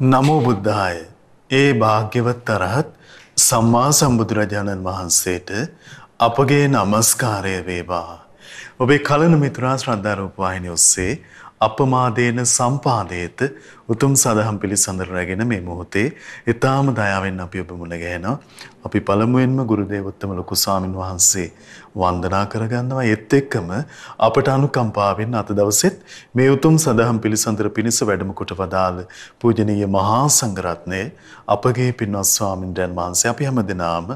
නමෝ බුද්ධාය. ඒ භාග්‍යවත් අරහත් සම්මා සම්බුදුරජාණන් වහන්සේට අපගේ নমස්කාරය වේවා. ඔබේ කලන මිතුරා ශ්‍රද්ධා රූපවාහිනිය ඔස්සේ අපමාදේන සම්පාදේත උතුම් සදහම් පිළිසඳර රැගෙන මේ මොහොතේ ඊ타ම දයාවෙන් අපි ඔබ මුණ ගැහෙනවා. අපි පළමුවෙන්ම ගුරු දේවෝත්තම ලොකු ස්වාමින් වහන්සේ වන්දනා කරගන්නවා. ඒත් එක්කම අපට අනුකම්පාවෙන් අද දවසෙත් මේ උතුම් සදහම් පිළිසඳර පිණිස වැඩම කොට වදාළ පූජනීය මහා සංඝරත්නය අපගේ පින්වත් ස්වාමින්දයන් වහන්සේ අපි හැමදෙනාම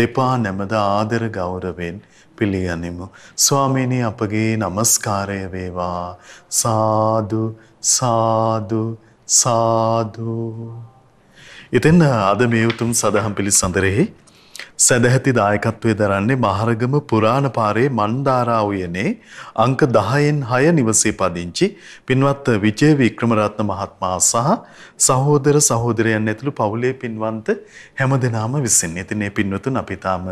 දෙපා නැමද ආදර ගෞරවයෙන් පිළිගනිමු. ස්වාමීනි අපගේ নমස්කාරය වේවා. සාදු සාදු සාදු. ඉතින් අද මේ උතුම් සදහම් පිළිසඳරෙහි සැදැහැති දායකත්වය දරන්නේ මහරගම පුරාණ පාරේ මන්දාරා උයනේ අංක 10න් 6 නිවසේ පදිංචි පින්වත් විජේ වික්‍රමරත්න මහත්මයා සහ සහෝදර සහෝදරයන් ඇතුළු පවුලේ පින්වන්ත හැමදෙනාම විසින්. ඉතින් මේ පින්වතුන් අපි තාම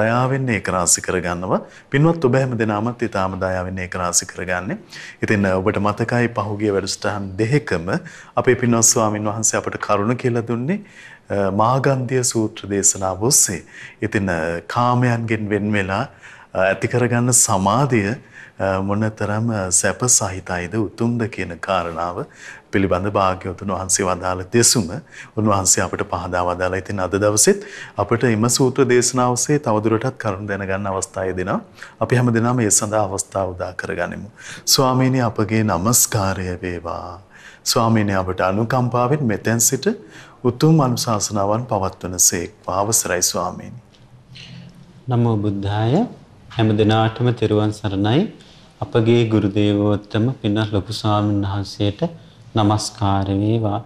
දයාවෙන් ඒකරාශී කරගන්නවා. පින්වත් ඔබ හැමදෙනාමත් ඊටාම දයාවෙන් ඒකරාශී කරගන්නේ. ඉතින් ඔබට මතකයි පහුගිය වැඩසටහන් දෙකම අපේ පින්වත් ස්වාමින් වහන්සේ අපට කරුණ කියලා දුන්නේ මාගන්ධිය සූත්‍ර දේශනාව ඔස්සේ ඉතින් කාමයන්ගෙන් වෙන් වෙලා ඇති කරගන්න සමාධිය මොනතරම් සැප සහිතයිද උතුම්ද කියන කාරණාව පිළිබඳ භාග්‍යවතුන් වහන්සේ වදාළ දෙසුම උන්වහන්සේ අපට පහදා වදාලා. ඉතින් අද දවසෙත් අපට එම සූත්‍ර දේශනාව ඔස්සේ තවදුරටත් කරුණු දැනගන්න අවස්ථාවය දෙනවා. අපි හැමදෙනාම ඒ සඳහා අවස්ථාව උදා කරගනිමු. ස්වාමීනි අපගේ নমස්කාරය වේවා. ස්වාමීනි අපට අනුකම්පාවෙන් මෙතෙන් සිට උතුම් අනුශාසනාවන් පවත්වන සේක්වා අවසරයි ස්වාමීනි. නමෝ බුද්ධාය හැම දිනාටම තෙරුවන් සරණයි අපගේ ගුරු දේවෝත්තම පින්වත් ලොකු ස්වාමීන් වහන්සේට নমස්කාර වේවා.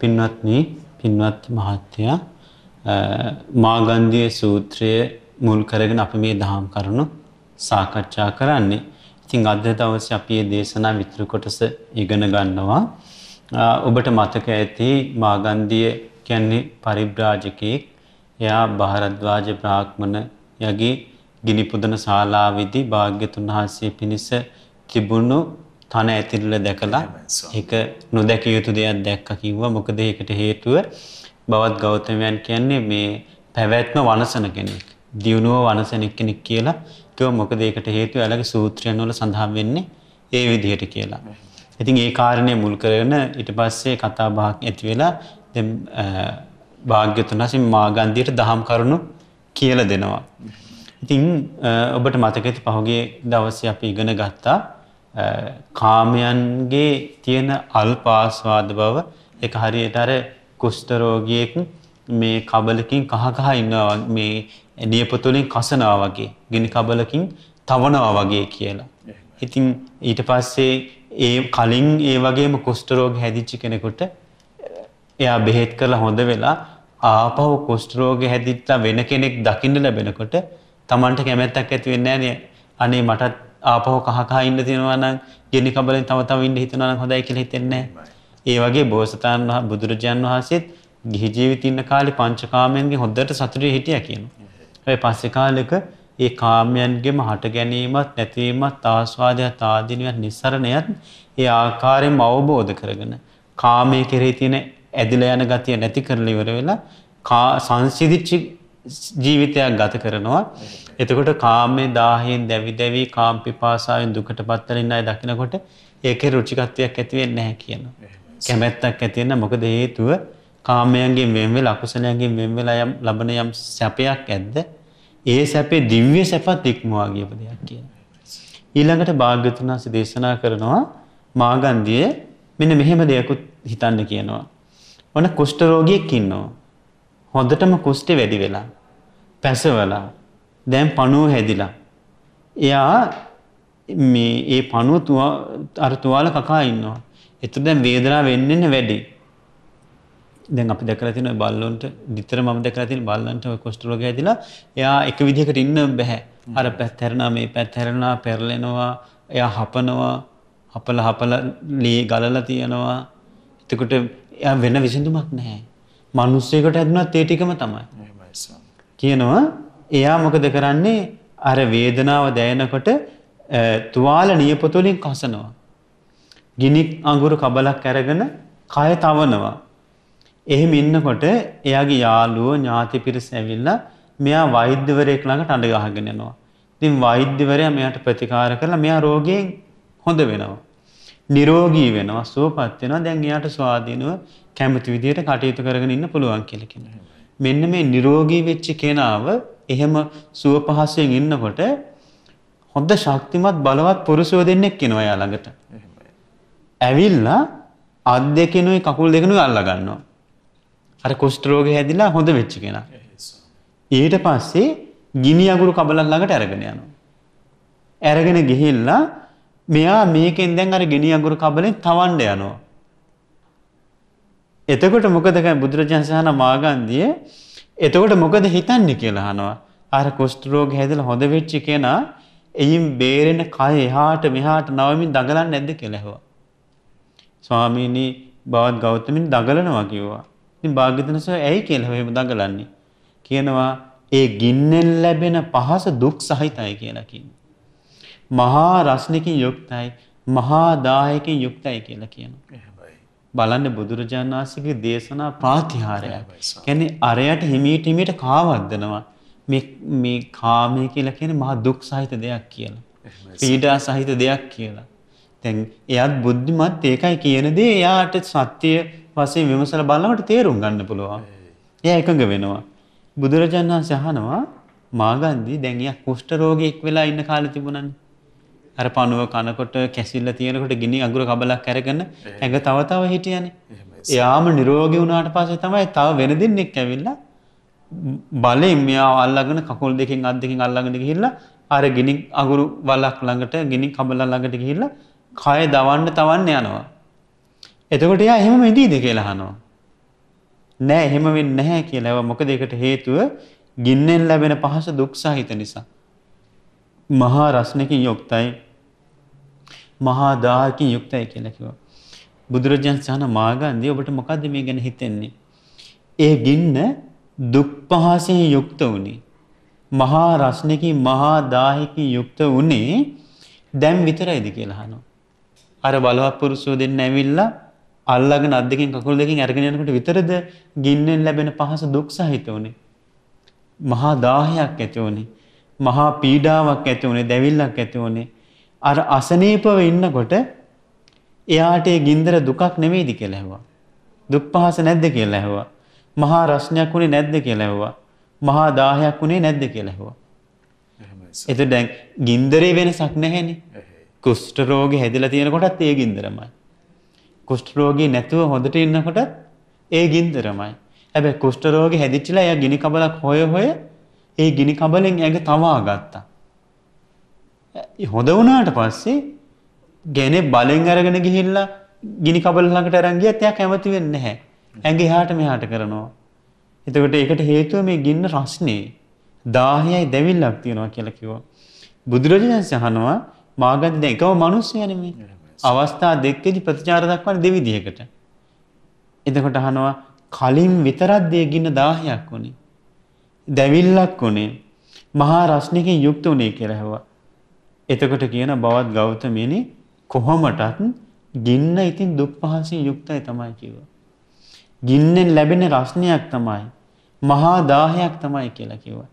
පින්වත්නි පින්වත් මහත්තයා මාගන්ධිය සූත්‍රය මුල් කරගෙන අපි මේ දහම් කරුණු සාකච්ඡා කරන්නේ. ඉතින් අද දවසේ අපි මේ දේශනා විතර කොටස ඉගෙන ගන්නවා. ඔබට මතක ඇති මාගන්දිය කියන්නේ පරිබ්‍රාජකයෙක්. එයා භාරද්වාජ බ්‍රාහ්මණයගේ ගිනි පුදන ශාලාවේදී භාග්‍යතුන් වහන්සේ පිණිස තිබුණු තන ඇතිරිල දැකලා ඒක නොදැකිය යුතු දෙයක් දැක්කා කිව්වා. මොකද ඒකට හේතුව බවත් ගෞතමයන් කියන්නේ මේ පැවැත්ම වනසන කෙනෙක්. දියුණුව වනසන කෙනෙක් කියලා කිව්ව මොකද ඒකට හේතුව එයාලගේ සූත්‍රයන් වල සඳහන් වෙන්නේ ඒ විදිහට කියලා. ඉතින් ඒ කාරණය මුල් කරගෙන ඊට පස්සේ කතා බහක් ඇති වෙලා දැන් භාග්‍යතුන් වහන්සේ මාගන්ධියට දහම් කරුණු කියලා දෙනවා. ඉතින් ඔබට මතක ඇති පහුගිය දවසේ අපි ඉගෙන ගත්තා කාමයන්ගේ තියෙන අල්ප ආස්වාද බව ඒක හරියට අර කුෂ්ඨ රෝගියෙක් මේ කබලකින් කහ කහ ඉන්නවා මේ නියපොතුලින් කසනවා වගේ ගිනි කබලකින් තවනවා වගේ කියලා. ඉතින් ඊට පස්සේ ඒ කලින් ඒ වගේම කුෂ්ටරෝග හැදිච්චි කෙනෙකුට එයා බෙහෙත් කරලා හොඳ වෙලා ආපහු කුෂ්ටරෝග හැදිච්චා වෙන කෙනෙක් දකින්න ලැබෙනකොට Tamanට කැමැත්තක් ඇති වෙන්නේ අනේ මටත් ආපහු කහ කහ ඉන්න තියෙනවා නම් ගෙනි කබලෙන් තව තව ඉන්න හිතනවා නම් හොඳයි කියලා හිතෙන්නේ ඒ වගේ බෝසතාන් බුදුරජාන් වහන්සේත් ගිහි ජීවිතේ ඉන්න කාලේ පංචකාමයෙන්ගේ හොද්දට සතුටේ හිටියා කියනවා. ඒ පස්සේ කාලෙක ඒ කාමයන්ගේම හට ගැනීමත් නැතිවීමත් ආස්වාදයක් ආදීනියක් නිස්සරණයත් ඒ ආකාරයෙන්ම අවබෝධ කරගෙන කාමයේ කෙරෙහි තියෙන ඇදිලා යන ගතිය නැති කරලා ඉවර වෙලා සංසිඳිච්ච ජීවිතයක් ගත කරනවා. එතකොට කාමයේ දාහයෙන් දැවි දැවි කාම පිපාසාවෙන් දුකටපත් වෙන ඉන්නයි දකිනකොට ඒකේ රුචිකත්වයක් ඇති වෙන්නේ නැහැ කියනවා. කැමැත්තක් ඇති වෙන මොකද හේතුව කාමයන්ගෙන් වෙන් වෙලා අකුසලයන්ගෙන් වෙන් වෙලා යම් ලබන යම් සැපයක් ඇද්ද ඒ සැපේ දිව්‍ය සැපත් ඉක්මවා ගියපු දෙයක් කියන. ඊළඟට භාග්‍යතුන් වහන්සේ දේශනා කරනවා මාගන්ධිය මෙන්න මෙහෙම දෙයක්ත් හිතන්න කියනවා. ඔන්න කුෂ්ඨ රෝගියෙක් ඉන්නවා. හොඳටම කුෂ්ඨේ වැඩි වෙලා පැසවලා දැන් පණුව හැදිලා. එයා මේ ඒ පණුව අර තුවාල කකා ඉන්නවා. එතකොට දැන් වේදනාව වෙන්නේ වැඩි. දැන් අපි දැකලා තියෙනවා බල්ලොන්ට නිතර මම දැකලා තියෙන බල්ලන්ට ඔය කොස්ට් රෝගය ඇදිලා එයා එක විදිහකට ඉන්න බෑ අර පැත්ත හැරෙනවා මේ පැත්ත හැරෙනවා පෙරලෙනවා එයා හපනවා හපල හපල ලේ ගලලා තියනවා එතකොට එයා වෙන විසඳුමක් නැහැ මිනිස්සෙකුට ඇදුණත් ඒ ටිකම තමයි කියනවා එයා මොකද කරන්නේ අර වේදනාව දැනෙනකොට තුවාල නියපොතු වලින් කසනවා ගිනි අඟුරු කබලක් අරගෙන කය තවනවා එහෙම ඉන්නකොට එයාගේ යාළුවෝ ඥාති පිරිස ඇවිල්ලා මෙයා වෛද්‍යවරයෙක් ළඟට අඬ ගහගෙන යනවා. ඉතින් වෛද්‍යවරයා මෙයාට ප්‍රතිකාර කරලා මෙයා රෝගයෙන් හොඳ වෙනවා. නිරෝගී වෙනවා, සුවපත් වෙනවා. දැන් එයාට ස්වාධීනව කැමති විදිහට කටයුතු කරගෙන ඉන්න පුළුවන් කියලා කියනවා. මෙන්න මේ නිරෝගී වෙච්ච කෙනාව එහෙම සුව පහසුවෙන් ඉන්නකොට හොඳ ශක්තිමත් බලවත් පුරුෂය දෙන්නෙක් එනවා එයා ළඟට. ඇවිල්ලා අත් දෙකෙනුයි කකුල් දෙකෙනුයි අල්ලා ගන්නවා. අර කුෂ්ට රෝගේ හැදිලා හොඳ වෙච්ච කෙනා. ඊට පස්සේ ගිනි අඟුරු කබලන් ළඟට අරගෙන යනවා. අරගෙන ගිහිල්ලා මෙයා මේකෙන් දැන් අර ගිනි අඟුරු කබලෙන් තවන්න යනවා. එතකොට මොකද බුදුරජාණන් සහන මාගන්දිය එතකොට මොකද හිතන්නේ කියලා අහනවා. අර කුෂ්ට රෝගේ හැදලා හොඳ වෙච්ච කෙනා එයින් බේරෙන කය එහාට මෙහාට නවමින් දඟලන්නේ නැද්ද කියලා ඇහුවා. ස්වාමීනි බවත් ගෞතමින් දඟලනවා කිව්වා. ඉතින් භාග්‍යවතුන්ස ඇයි කියලා මෙහෙම දඟලන්නේ? කියනවා ඒ ගින්නෙන් ලැබෙන පහස දුක් සහිතයි කියලා කියනවා. මහා රස්නකින් යුක්තයි, මහා දාහයකින් යුක්තයි කියලා කියනවා. බලන්න බුදුරජාණන් වහන්සේගේ දේශනා ප්‍රාතිහාරයක්. කියන්නේ අරයට හිමීට හිමීට කාවද්දනවා. මේ මේ කාමය කියලා කියන්නේ මහා දුක් සහිත දෙයක් කියලා. පීඩා සහිත දෙයක් කියලා. දැන් එයත් බුද්ධිමත් ඒකයි කියන දේ එයාට සත්‍ය වශයෙන් විමසලා බලනකොට තේරුම් ගන්න පුළුවන්. එයා එකඟ වෙනවා. බුදුරජාණන් වහන්සේ අහනවා මාගන්දි දැන් එයා කුෂ්ඨ රෝගියෙක් වෙලා ඉන්න කාලේ තිබුණානේ. අර පණුව කනකොට කැසිල්ල තියෙනකොට ගිනි අඟුර කබලක් අරගෙන ඇඟ තව තව හිටියානේ. එයාම නිරෝගී වුණාට පස්සේ තමයි තව වෙන දෙන්නෙක් ඇවිල්ලා බලෙන් මෙයාව අල්ලගෙන කකුල් දෙකෙන් අත් දෙකෙන් අල්ලගෙන ගිහිල්ලා අර ගිනි අඟුරු වලක් ළඟට ගිනි කබල ළඟට ගිහිල්ලා කය දවන්න තවන්න යනවා. එතකොට එයා එහෙම වෙදීද කියලා අහනවා. නෑ එහෙම වෙන්නේ නැහැ කියලා. ඒවා මොකද ඒකට හේතුව ගින්නෙන් ලැබෙන පහස දුක් සහිත නිසා. මහා රස්නකින් යුක්තයි. මහා දාහකින් යුක්තයි කියලා කිව්වා. බුදුරජාන් සහන මාගන්දී ඔබට මොකද්ද මේ ගැන හිතෙන්නේ? ඒ ගින්න දුක් පහසෙන් යුක්ත වුණේ. මහා රස්නකින් මහා දාහකින් යුක්ත වුණේ දැන් විතරයිද කියලා අහනවා. අර බලවත් පුරුෂෝ දෙන්න ඇවිල්ලා අල්ලගෙන අද්දකින් කකුල් දෙකින් අරගෙන යනකොට විතරද ගින්නෙන් ලැබෙන පහස දුක් සහිත උනේ. මහා දාහයක් ඇති උනේ. මහා පීඩාවක් ඇති උනේ, දැවිල්ලක් ඇති උනේ. අර අසනීපව ඉන්නකොට එයාට ඒ ගින්දර දුකක් නෙවෙයිද කියලා ඇහුවා. දුක් පහස නැද්ද කියලා ඇහුවා. මහා රස්නයක් උනේ නැද්ද කියලා ඇහුවා. මහා දාහයක් උනේ නැද්ද කියලා ඇහුවා. එතකොට දැන් ගින්දරේ වෙනසක් නැහැනේ. කුෂ්ඨ රෝගේ හැදිලා තියෙන කොටත් ඒ ගින්දරමයි. කුෂ්ට රෝගී නැතුව හොඳට ඉන්නකොට ඒ ගින්දරමයි. හැබැයි කුෂ්ට රෝගේ හැදිච්චිලා එයා ගිනි කබලක් හොය හොය ඒ ගිනි කබලෙන් ඇඟ තවා ගත්තා. හොඳ වුණාට පස්සේ ගෙනේ බලෙන් අරගෙන ගිහිල්ලා ගිනි කබල ළඟට අරන් ගියත් එයා කැමති වෙන්නේ නැහැ. ඇඟ එහාට මෙහාට කරනවා. එතකොට ඒකට හේතුව මේ ගින්න රස්නේ. දාහයයි දැවිල්ලක් තියෙනවා කියලා කිව්වා. බුදුරජාණන් සහනවා මාගන් දැන් එකම මිනිස්සු යන්නේ මේ. අවස්ථා දෙකේදී ප්‍රතිචාර දක්වන්නේ දෙවිදිහකට. එතකොට අහනවා කලින් විතරක් දෙය ගින්න 1000ක් වුණේ. දැවිල්ලක් වුණේ. මහා රස්නකින් යුක්ත වුණේ කියලා හැවුවා. එතකොට කියන බවත් ගෞතමෙනි කොහොමටත් ගින්න ඉතින් දුක් පහසින් යුක්තයි තමයි කිව්වා. ගින්නෙන් ලැබෙන රස්නයක් තමයි මහා දාහයක් තමයි කියලා කිව්වා.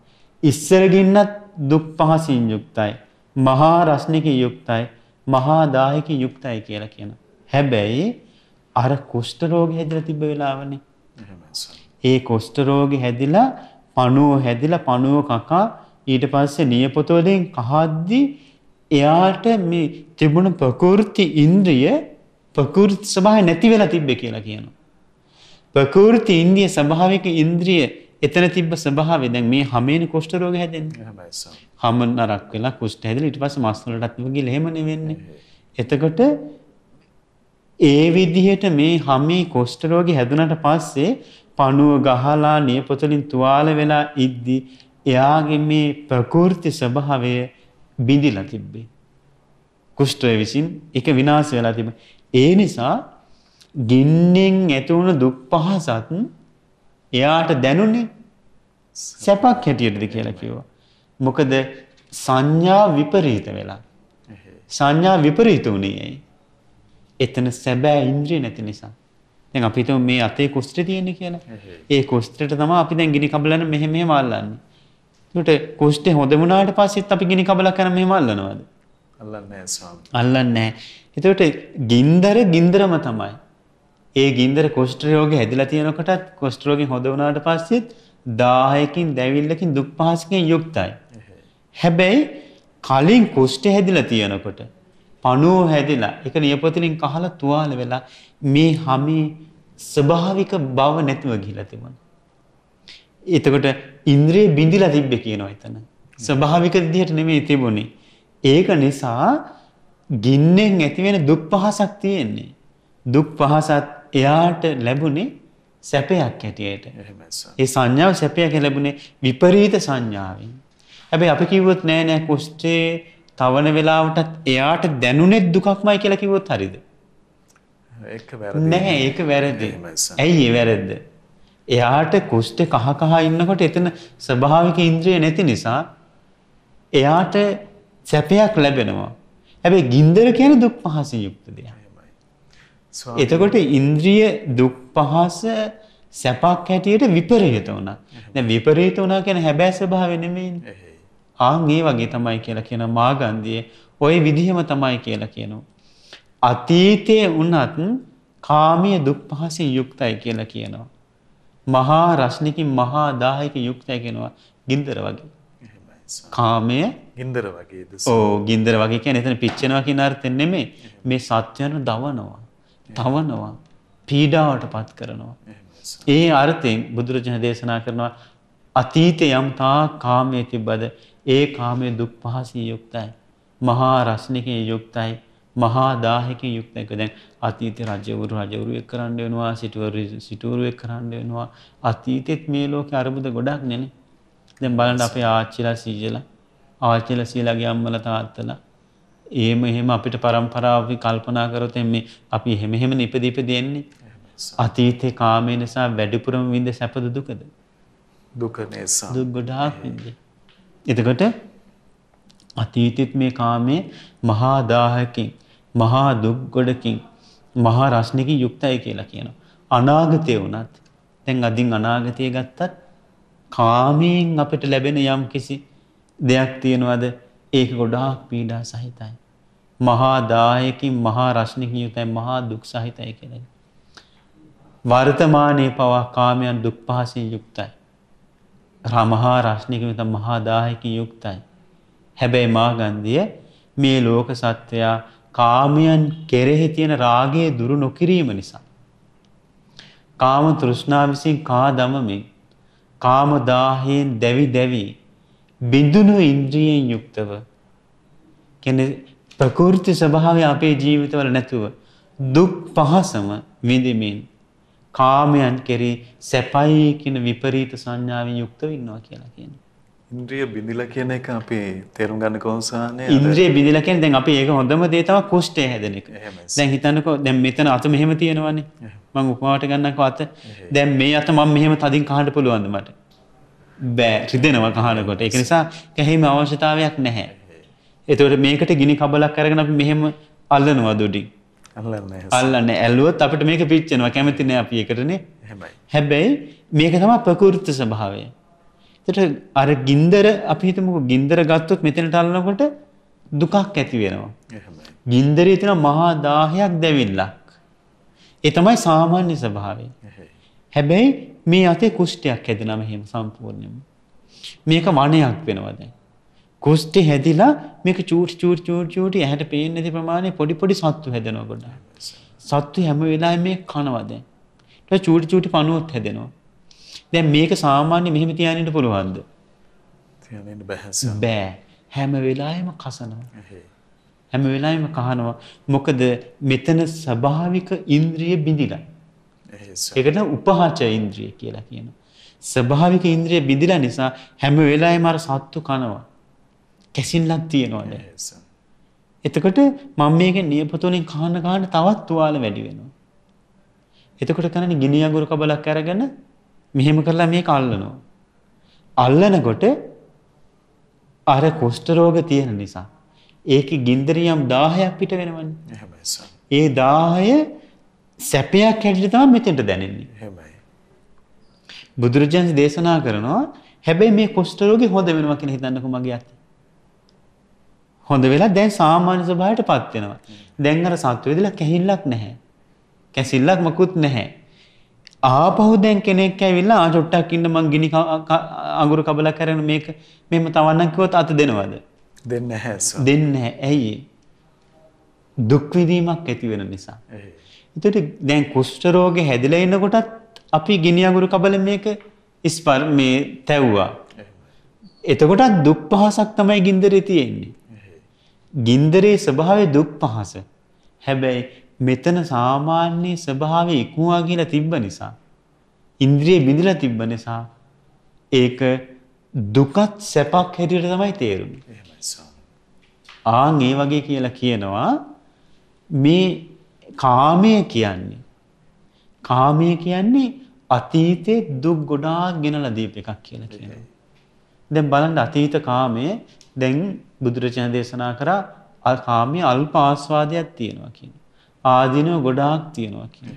ඉස්සර ගින්නත් දුක් පහසින් යුක්තයි. මහා රස්නකින් යුක්තයි. මහා දායකින් යුක්තයි කියලා කියන. හැබැයි අර කුෂ්ඨ රෝගී හැදිලා තිබ්බ වෙලාවනේ. ඒ කුෂ්ඨ රෝගී හැදිලා පණුව හැදිලා පණුව කකා ඊට පස්සේ නියපොත වලින් කහද්දි එයාට මේ තිබුණ ප්‍රකෘති ඉන්ද්‍රිය ප්‍රකෘති ස්වභාවය නැති වෙලා තිබ්බේ කියලා කියනවා. ප්‍රකෘති ඉන්ද්‍රිය ස්වභාවික ඉන්ද්‍රිය එතන තිබ්බ ස්වභාවය දැන් මේ හැමේන කුෂ්ඨ රෝග හැදෙන්නේ. එහෙමයි සර්. හැම නරක් වෙලා කුෂ්ඨ හැදෙලා ඊට පස්සේ මස් වලටත් ගිහලා එහෙම නෙවෙන්නේ. එතකොට ඒ විදිහට මේ හැමේ කුෂ්ඨ රෝගී හැදුනට පස්සේ පණුව ගහලා නියපොතලින් තුවාල වෙලා ඉද්දි එයාගේ මේ ප්‍රකෘති ස්වභාවය බිඳිලා තිබ්බේ. කුෂ්ඨය විසින් ඒක විනාශ වෙලා තිබෙන. ඒ නිසා ගින්නෙන් ඇති වුණු දුක් පහසත් එයාට දැනුනේ සැපක් හැටියටද කියලා කිව්වා. මොකද සංඥා විපරීත වෙලා. සංඥා විපරීත වුණේ ඇයි? එතන සැබෑ ඉන්ද්‍රිය නැති නිසා. දැන් අපි හිතමු මේ අතේ කුෂ්ඨ තියෙන්නේ කියලා. ඒ කුෂ්ඨයට තමයි අපි දැන් ගිනි කබලන මෙහෙ මෙහෙම අල්ලන්නේ. ඒකට කුෂ්ඨේ හොඳ වුණාට පස්සෙත් අපි ගිනි කබලක් කරන මෙහෙම අල්ලනවද? අල්ලන්නේ නැහැ ස්වාමී. අල්ලන්නේ නැහැ. ඒකට ගින්දර ගින්දරම තමයි. ඒ ගින්දර කොෂ්ට රෝගේ හැදිලා තියෙනකොටත් කොෂ්ට රෝගෙන් හොද වුණාට පස්සෙත් දාහයකින් දැවිල්ලකින් දුක් පහසකින් යුක්තයි. හැබැයි කලින් කොෂ්ට හැදිලා තියෙනකොට පණුව හැදිලා ඒක නියපොතුලින් කහලා තුවාල වෙලා මේ හැමේ ස්වභාවික බව නැතුව ගිහිලා තිබුණා. එතකොට ඉන්ද්‍රිය බිඳිලා තිබ්බේ කියනවා එතන. ස්වභාවික විදිහට නෙමෙයි තිබුණේ. ඒක නිසා ගින්නෙන් ඇතිවෙන දුක් පහසක් තියෙන්නේ. දුක් පහසත් එයාට ලැබුණේ සැපයක් හැටියට. ඒ සංඥාව සැපයක් ලැබුණේ විපරීත සංඥාවෙන්. හැබැයි අපි කිව්වොත් නෑ නෑ කුෂ්ඨේ තවන වෙලාවටත් එයාට දැනුනේ දුකක්මයි කියලා කිව්වොත් හරිද? ඒක වැරදි. නෑ ඒක වැරදි. ඇයි ඒ වැරද්ද? එයාට කුෂ්ඨේ කහ කහ ඉන්නකොට එතන ස්වභාවික ඉන්ද්‍රිය නැති නිසා එයාට සැපයක් ලැබෙනවා. හැබැයි ගින්දර කියන්නේ දුක් පහසින් යුක්ත දෙයක්. එතකොට ඉන්ද්‍රිය දුක් පහස සැපක් හැටියට විපරීත වුණා. දැන් විපරීත වුණා කියන්නේ හැබෑ ස්වභාවය නෙමෙයිනේ. ආන් ඒ වගේ තමයි කියලා කියන මාගන්ධියේ ওই විදිහම තමයි කියලා කියනවා. අතීතයේ වුණත් කාමීය දුක් පහසෙන් යුක්තයි කියලා කියනවා. මහා රස්නිකින් මහා දාහයක යුක්තයි කියනවා ගින්දර වගේ. කාමය ගින්දර වගේ දුස. ඕ ගින්දර වගේ කියන්නේ එතන පිච්චෙනවා කියන අර්ථයෙන් නෙමෙයි. මේ සත්‍යයන් දවනවා. තවනවා පීඩාවට පත් කරනවා. ඒ අර්ථයෙන් බුදුරජාණන් දේශනා කරනවා අතීත යම් තා කාමයේ තිබ්බද ඒ කාමයේ දුක් පහසී යුක්තයි. මහා රස්නිකේ යුක්තයි. මහා දාහකින් යුක්තක දැන් අතීත රජවරු රජවරු එක් කරන්න වෙනවා සිටවරු සිටවරු එක් කරන්න වෙනවා අතීතෙත් මේ ලෝකේ අරුබුද ගොඩක් නෙනේ දැන් බලන්න අපේ ආච්චිලා සීජලා ආච්චිලා සීලාගේ අම්මලා තාත්තලා ඒම එහෙම අපිට පරම්පරාව කල්පනා කරොතෙන් මේ අපි එහෙම එහෙම නිපදීප දෙන්නේ. අතීතේ කාමය නිසා වැඩිපුරම විඳ සැපද දුකද? දුක නිසා. දුක් ගොඩාක් විඳ. එතකොට අතීතෙත් මේ කාමයේ මහා දාහකින්, මහා දුක් ගොඩකින්, මහා රස්නකින් යුක්තයි කියලා කියනවා. අනාගතේ වුණත් දැන් අදින් අනාගතය ගත්තත් කාමයෙන් අපිට ලැබෙන යම් කිසි දෙයක් තියෙනවද ඒක ගොඩාක් පීඩා සහිතයි. මහා දායකින් මහා රශ්නකින් යුතයි මහා දුක් සහිතයි කියලා. වර්තමානයේ පවා කාමයන් දුක් පහසින් යුක්තයි. රමහා රශ්නකින් යුත මහා දායකින් යුක්තයි. හැබැයි මාගන්ධිය මේ ලෝක සත්වයා කාමයන් කෙරෙහි තියෙන රාගය දුරු නොකිරීම නිසා කාම තෘෂ්ණාව විසින් කා දමමින් කාම දාහයෙන් දැවි දැවි බිඳුණු ඉන්ද්‍රියෙන් යුක්තව කියන්නේ ප්‍රකෘති ස්වභාවය අපේ ජීවිතවල නැතුව දුක් පහසම විඳිමින් කාමයන් කෙරෙහි සැපයි කියන විපරීත සංඥාවෙන් යුක්තව ඉන්නවා කියලා කියනවා. ඉන්ද්‍රිය බිඳිලා කියන එක අපි තේරුම් ගන්න කොහොමසානේ ඉන්ද්‍රිය බිඳිලා කියන්නේ දැන් අපි ඒක හොඳම දේ තමයි කුෂ්ඨය හැදෙන එක. දැන් හිතන්නකෝ දැන් මෙතන අත මෙහෙම තියෙනවනේ. මම උපමාවට ගන්නකෝ අත. දැන් මේ අත මම මෙහෙම තදින් කහන්න පුළුවන්ද මට? බෑ රිදෙනවා කහනකොට ඒක නිසා කැහිම අවශ්‍යතාවයක් නැහැ. එතකොට මේකට ගිනි කබලක් අරගෙන අපි මෙහෙම අල්ලනවා දොඩි. අල්ලන්නේ. අල්ලන්නේ ඇල්ලුවොත් අපිට මේක පිච්චෙනවා කැමති නෑ අපි ඒකටනේ. හැබැයි මේක තමයි ප්‍රකෘති ස්වභාවය. එතකොට අර ගින්දර අපි හිතමුකෝ ගින්දර ගත්තොත් මෙතනට අල්ලනකොට දුකක් ඇති වෙනවා. ගින්දරේ තියෙන මහා දාහයක් දැවිල්ලක්. ඒ තමයි සාමාන්‍ය ස්වභාවය. හැබැයි මේ අතේ කුෂ්ටයක් හැදෙනවා මෙහෙම සම්පූර්ණයෙන්ම. මේක වණයක් වෙනවා දැන්. කුෂ්ටි හැදිලා මේක චූටි චූටි චූටි චූටි ඇහැට පේන්නේ නැති ප්‍රමාණය පොඩි පොඩි සත්තු හැදෙනවා ගොඩක්. සත්තු හැම වෙලාවෙම මේ කනවා දැන්. ඊට චූටි චූටි පණුවත් හැදෙනවා. දැන් මේක සාමාන්‍ය මෙහෙම තියාගෙන ඉන්න පුළුවන්ද? තියාගෙන ඉන්න බෑ. බෑ. හැම වෙලාවෙම කසනවා. හැම වෙලාවෙම කහනවා. මොකද මෙතන ස්වභාවික ඉන්ද්‍රිය බිඳිලා. ඒකට උපහාච ඉන්ද්‍රිය කියලා කියනවා. ස්වභාවික ඉන්ද්‍රිය බිඳිලා නිසා හැම වෙලාවෙම අර සත්තු කනවා. කැසින්ලක් තියනවා නේද? එතකොට මම මේක නියපොතුලින් කහන කහන තවත් තුවාල වැඩි වෙනවා. එතකොට කරන්නේ ගිනි අඟුරු කබලක් අරගෙන මෙහෙම කරලා මේක අල්ලනවා. අල්ලනකොට අර කුෂ්ඨ රෝග තියෙන නිසා ඒකේ ගින්දරියම් 1000ක් පිට වෙනවනේ. ඒ 1000 සැපයක් හැටියට තමයි මෙතෙන්ට දැනෙන්නේ. එහෙමයි. බුදුරජාණන් දේශනා කරනවා හැබැයි මේ කුෂ්ඨ රෝගේ හොඳ වෙනවා කියලා හිතන්නකො මගේ අත. හොඳ වෙලා දැන් සාමාන්‍ය ස්වභාවයටපත් වෙනවා. දැන් අර සත්ව වේදලා කැහිල්ලක් නැහැ. කැසිල්ලක් මකුත් නැහැ. ආපහු දැන් කෙනෙක් ඇවිල්ලා ආ චොට්ටක් ඉන්න මං ගිනි අඟුරු කබලක් කරන මේක මෙහෙම තවන්නම් කිව්වොත් අත දෙනවද? දෙන්නේ නැහැ. දෙන්නේ නැහැ. ඇයි? දුක් විඳීමක් ඇති වෙන නිසා. එහේ. එතකොට දැන් කුෂ්ඨ රෝගේ හැදිලා ඉනකොටත් අපි ගිනිඅඟුරු කබල මේක ස්පර් මේ තැව්වා. එතකොටත් දුක් පහසක් තමයි ගින්දරේ තියෙන්නේ. ගින්දරේ ස්වභාවය දුක් පහස. හැබැයි මෙතන සාමාන්‍ය ස්වභාවය ඉක්මවා කියලා තිබ්බ නිසා ඉන්ද්‍රිය බිඳිලා තිබ්බ නිසා ඒක දුකත් සැපක් හැටියට තමයි තේරුනේ. ආන් ඒ වගේ කියලා කියනවා මේ කාමය කියන්නේ. කාමය කියන්නේ අතීතයේ දුක් ගොඩාක් ගෙනලා දීප එකක් කියලා කියනවා. දැන් බලන්න අතීත කාමයේ දැන් බුදුරජාණන් දේශනා කරා කාමයේ අල්ප ආස්වාදයක් තියෙනවා කියන. ආධිනව ගොඩාක් තියෙනවා කියන.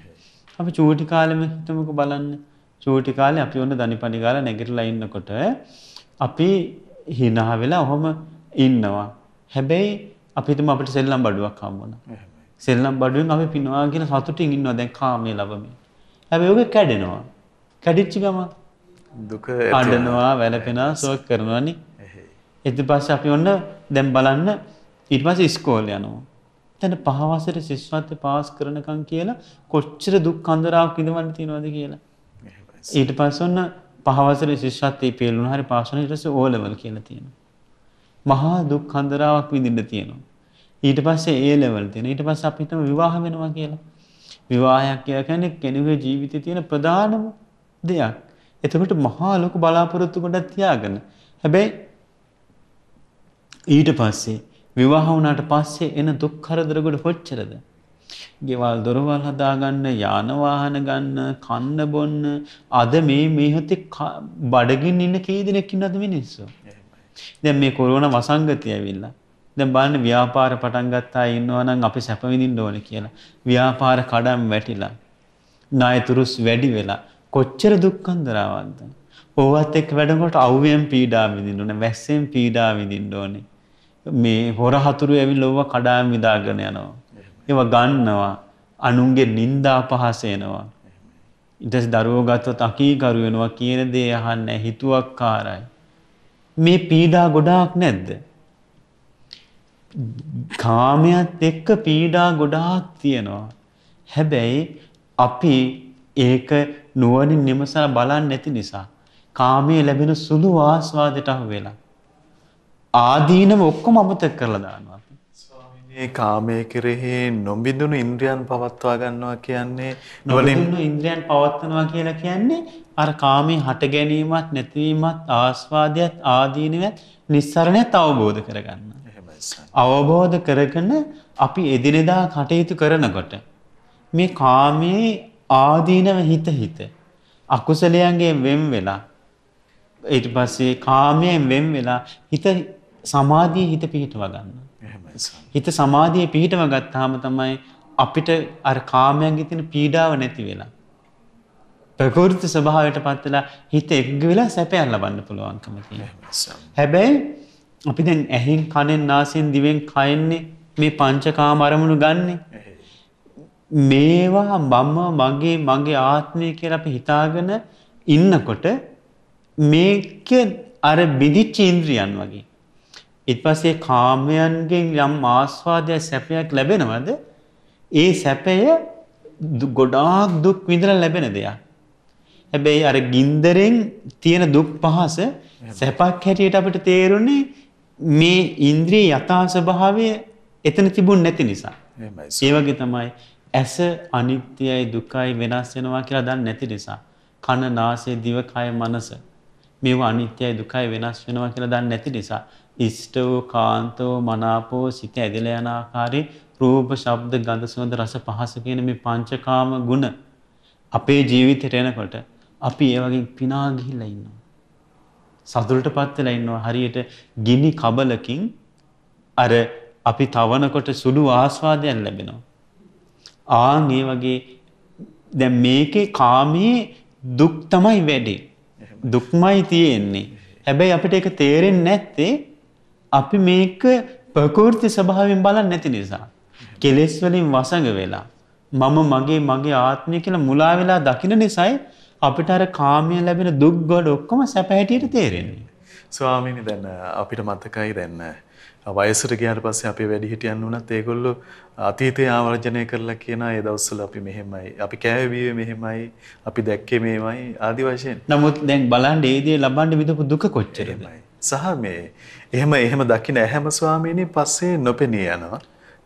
අපි චූටි කාලෙම හිතමුකෝ බලන්න. චූටි කාලේ අපි ඔන්න දනිපනි ගාලා නැගිටලා ඉන්නකොට අපි hina වෙලා ඔහම ඉන්නවා. හැබැයි අපිටම අපිට සෙල්ලම් බඩුවක් හම්බ වුණා. සෙල්ලම් බඩුවෙන් අපි පිනවා කියන සතුටින් ඉන්නවා දැන් කාමයේ ලබමින්. හැබැයි ඔක කැඩෙනවා. කැඩිච්ච ගම දුක අඬනවා, වැළපෙනවා, සෝක් කරනවානේ. ඊට පස්සේ අපි ඔන්න දැන් බලන්න ඊට පස්සේ ඉස්කෝලේ යනවා. දැන් පහවසර ශිෂ්‍යත්ව පාස් කරනකම් කියලා කොච්චර දුක් කන්දරාවක් විඳවන්න තියෙනවද කියලා. ඊට පස්සේ ඔන්න පහවසර ශිෂ්‍යත්වයේ පෙළුණා හරි පාස් වෙන ඊට පස්සේ ඕ ලෙවල් කියලා තියෙනවා. මහා දුක් කන්දරාවක් විඳින්න තියෙනවා. ඊට පස්සේ ඒ ලෙවල් තියෙන. ඊට පස්සේ අපි හිතමු විවාහ වෙනවා කියලා. විවාහයක් කියලා කියන්නේ කෙනෙකුගේ ජීවිතේ තියෙන ප්‍රධානම දෙයක්. එතකොට මහා ලොකු බලාපොරොත්තු ගොඩක් තියාගෙන. හැබැයි ඊට පස්සේ විවාහ වුණාට පස්සේ එන දුක් කරදර ගොඩ කොච්චරද? ගෙවල් දොරවල් හදාගන්න යාන වාහන ගන්න කන්න බොන්න අද මේ මේහොතේ බඩගින් ඉන්න කී දෙනෙක් ඉන්නවද මිනිස්සු දැන් මේ කොරෝනා වසංගතය ඇවිල්ලා දැන් බලන්න ව්‍යාපාර පටන් ගත්තා ඉන්නවා නම් අපි සැප විඳින්න ඕනේ කියලා. ව්‍යාපාර කඩම් වැටිලා ණයතුරුස් වැඩි වෙලා කොච්චර දුක්ඛන්දරාවක්ද? ඕවත් එක්ක වැඩනකොට අවුවෙන් පීඩා විඳින්න ඕනේ, වැස්සෙන් පීඩා විඳින්න ඕනේ. මේ හොර හතුරු ඇවිල්ලා ඕවා කඩාම් විදාගෙන යනවා. ඒවා ගන්නවා. අනුන්ගේ නිନ୍ଦා පහස එනවා. ඊට පස්සේ දරුවෝ ගත්තොත් අකීකරු වෙනවා කියන දේ අහන්නේ හිතුවක්කාරයි. මේ පීඩා ගොඩාක් නැද්ද? කාමයට එක්ක පීඩා ගොඩාක් තියෙනවා. හැබැයි අපි ඒක නුවණින් නිමසලා බලන්නේ නැති නිසා කාමයේ ලැබෙන සුළු ආස්වාදයට අහු වෙලා ආදීනම ඔක්කොම අමතක කරලා දානවා අපි. ස්වාමිනේ කාමයේ කෙරෙහි නොබිඳුණු ඉන්ද්‍රියන් පවත්වා ගන්නවා කියන්නේ නොබිඳුණු ඉන්ද්‍රියන් පවත්නවා කියලා කියන්නේ අර කාමයේ හට ගැනීමත් නැතිවීමත් ආස්වාදයත් ආදීනවත් නිස්සරණයත් අවබෝධ කරගන්නවා. අවබෝධ කරගෙන අපි එදිනෙදා කටයුතු කරනකොට මේ කාමයේ ආදීනව හිත හිත අකුසලයන්ගෙන් වෙන් වෙලා ඊට පස්සේ කාමයෙන් වෙන් වෙලා හිත සමාධියේ හිත පිහිටව ගන්න. හිත සමාධියේ පිහිටව ගත්තාම තමයි අපිට අර කාමයන්ගේ තියෙන පීඩාව නැති වෙලා ප්‍රකෘති ස්වභාවයට පත් වෙලා හිත එක්ග වෙලා සැපයක් ලබන්න පුළුවන්කම තියෙනවා. හැබැයි අපි දැන් ඇහෙන් කනෙන් නාසයෙන් දිවෙන් කයෙන්නේ මේ පංචකාම අරමුණු ගන්නෙ. මේවා මම මගේ මගේ ආත්මය කියලා අපි හිතාගෙන ඉන්නකොට මේක අර බිඳිච්ච ඉන්ද්‍රියන් වගේ. ඊට පස්සේ කාමයන්ගෙන් යම් ආස්වාදයක් සැපයක් ලැබෙනවද? ඒ සැපය ගොඩාක් දුක් විඳලා ලැබෙන දෙයක්. හැබැයි අර ගින්දරෙන් තියෙන දුක් පහස සැපක් හැටියට අපිට තේරුනේ මේ ඉන්ද්‍රිය යථා ස්වභාවය එතන තිබුණ නැති නිසා. ඒ වගේ තමයි ඇස අනිත්‍යයි දුකයි වෙනස් වෙනවා කියලා දන්නේ නැති නිසා. කන නාසය දිව කය මනස මේවා අනිත්‍යයි දුකයි වෙනස් වෙනවා කියලා දන්නේ නැති නිසා ඉෂ්ටෝ කාන්තෝ මනාපෝ සිත ඇදලා යන ආකාරයේ රූප ශබ්ද ගන්ධ සුවඳ රස පහස කියන මේ පංචකාම ගුණ අපේ ජීවිතයට එනකොට අපි ඒ වගේ පිනා ගිහිල්ලා ඉන්නවා සතුටටපත් වෙලා ඉන්නවා හරියට ගිනි කබලකින් අර අපි තවනකොට සුළු ආස්වාදයන් ලැබෙනවා. ආන් ඒ වගේ දැන් මේකේ කාමයේ දුක් තමයි වැඩි. දුක්මයි තියෙන්නේ. හැබැයි අපිට ඒක තේරෙන්නේ නැත්තේ අපි මේක ප්‍රකෘති ස්වභාවයෙන් බලන්නේ නැති නිසා. කෙලෙස් වලින් වසඟ වෙලා මම මගේ මගේ ආත්මය කියලා මුලා වෙලා දකින නිසායි අපිට අර කාමය ලැබෙන දුක් ගොඩ ඔක්කොම සැප හැටියට තේරෙන්නේ. ස්වාමීනි දැන් අපිට මතකයි දැන් වයසට ගියාට පස්සේ අපි වැඩිහිටියන් වුණත් ඒගොල්ලෝ අතීතය ආවර්ජනය කරලා කියන ඒ දවස්වල අපි මෙහෙමයි අපි කෑවේ බීවේ මෙහෙමයි අපි දැක්කේ මේමයි ආදි වශයෙන්. නමුත් දැන් බලන්න ඒ දේ ලබන්න විඳපු දුක කොච්චරද? සහ මේ එහෙම එහෙම දකින්න ඇහැම ස්වාමීනි පස්සේ නොපෙනී යනවා.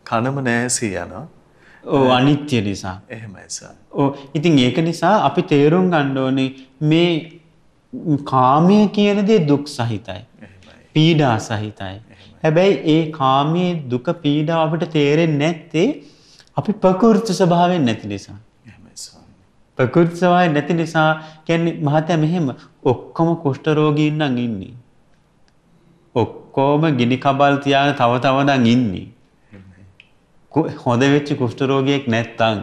කනම නැසී යනවා. ඕ අනිත්‍ය නිසා එහෙමයිසා ඕ ඉතින් ඒක නිසා අපි තේරුම් ගණ්ඩෝනේ මේ කාමය කියනදේ දුක් සහිතයි පීඩා සහිතයි හැබැයි ඒ කාමයේ දුක පීඩා අපට තේරෙන් නැත්තේ අපි ප්‍රකෘති ස්වභාවෙන් නැති නිසා ප්‍රකෘති ස්වභාවය නැති නිසා කියන්නේ මහතයා මෙහෙම ඔක්කොම කුෂ්ඨ රෝගීන් නම් ඉන්නේ ඔක්කොම ගිනි කබල් තියාගෙන තව තව නම් ඉන්නේ හොඳ වෙච්චි කුෂ්ට රෝගියෙක් නැත්තං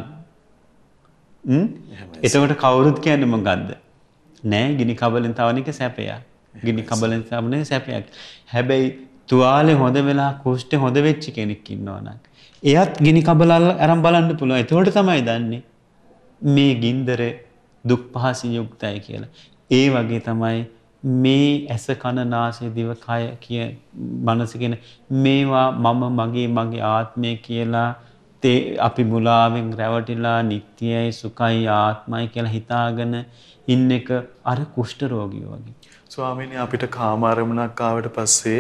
එතකොට කවුරුත් කියන්නේ මොකද්ද? නෑ ගිනි කබලෙන් තවන එක සැපයක්. ගිනි කබලෙන් තවන සැපයක්. හැබැයි තුවාලේ හොඳ වෙලා කුෂ්ටේ හොඳ වෙච්ච කෙනෙක් ඉන්නවා නම් එයත් ගිනි කබල අරන් බලන්න පුළුවන්. එතකොට තමයි දන්නේ මේ ගින්දර දුක් පහසින් යුක්තයි කියලා. ඒ වගේ තමයි මේ ඇස කන නාසය දිව කය කිය මනස කියන මේවා මම මගේ මගේ ආත්මය කියලා තේ අපි මුලාවෙන් රැවටිලා නිත්‍යයි සුඛයි ආත්මයි කියලා හිතාගෙන ඉන්න එක අර කුෂ්ඨ රෝගී වගේ. ස්වාමීනි අපිට කාම අරමුණක් ආවට පස්සේ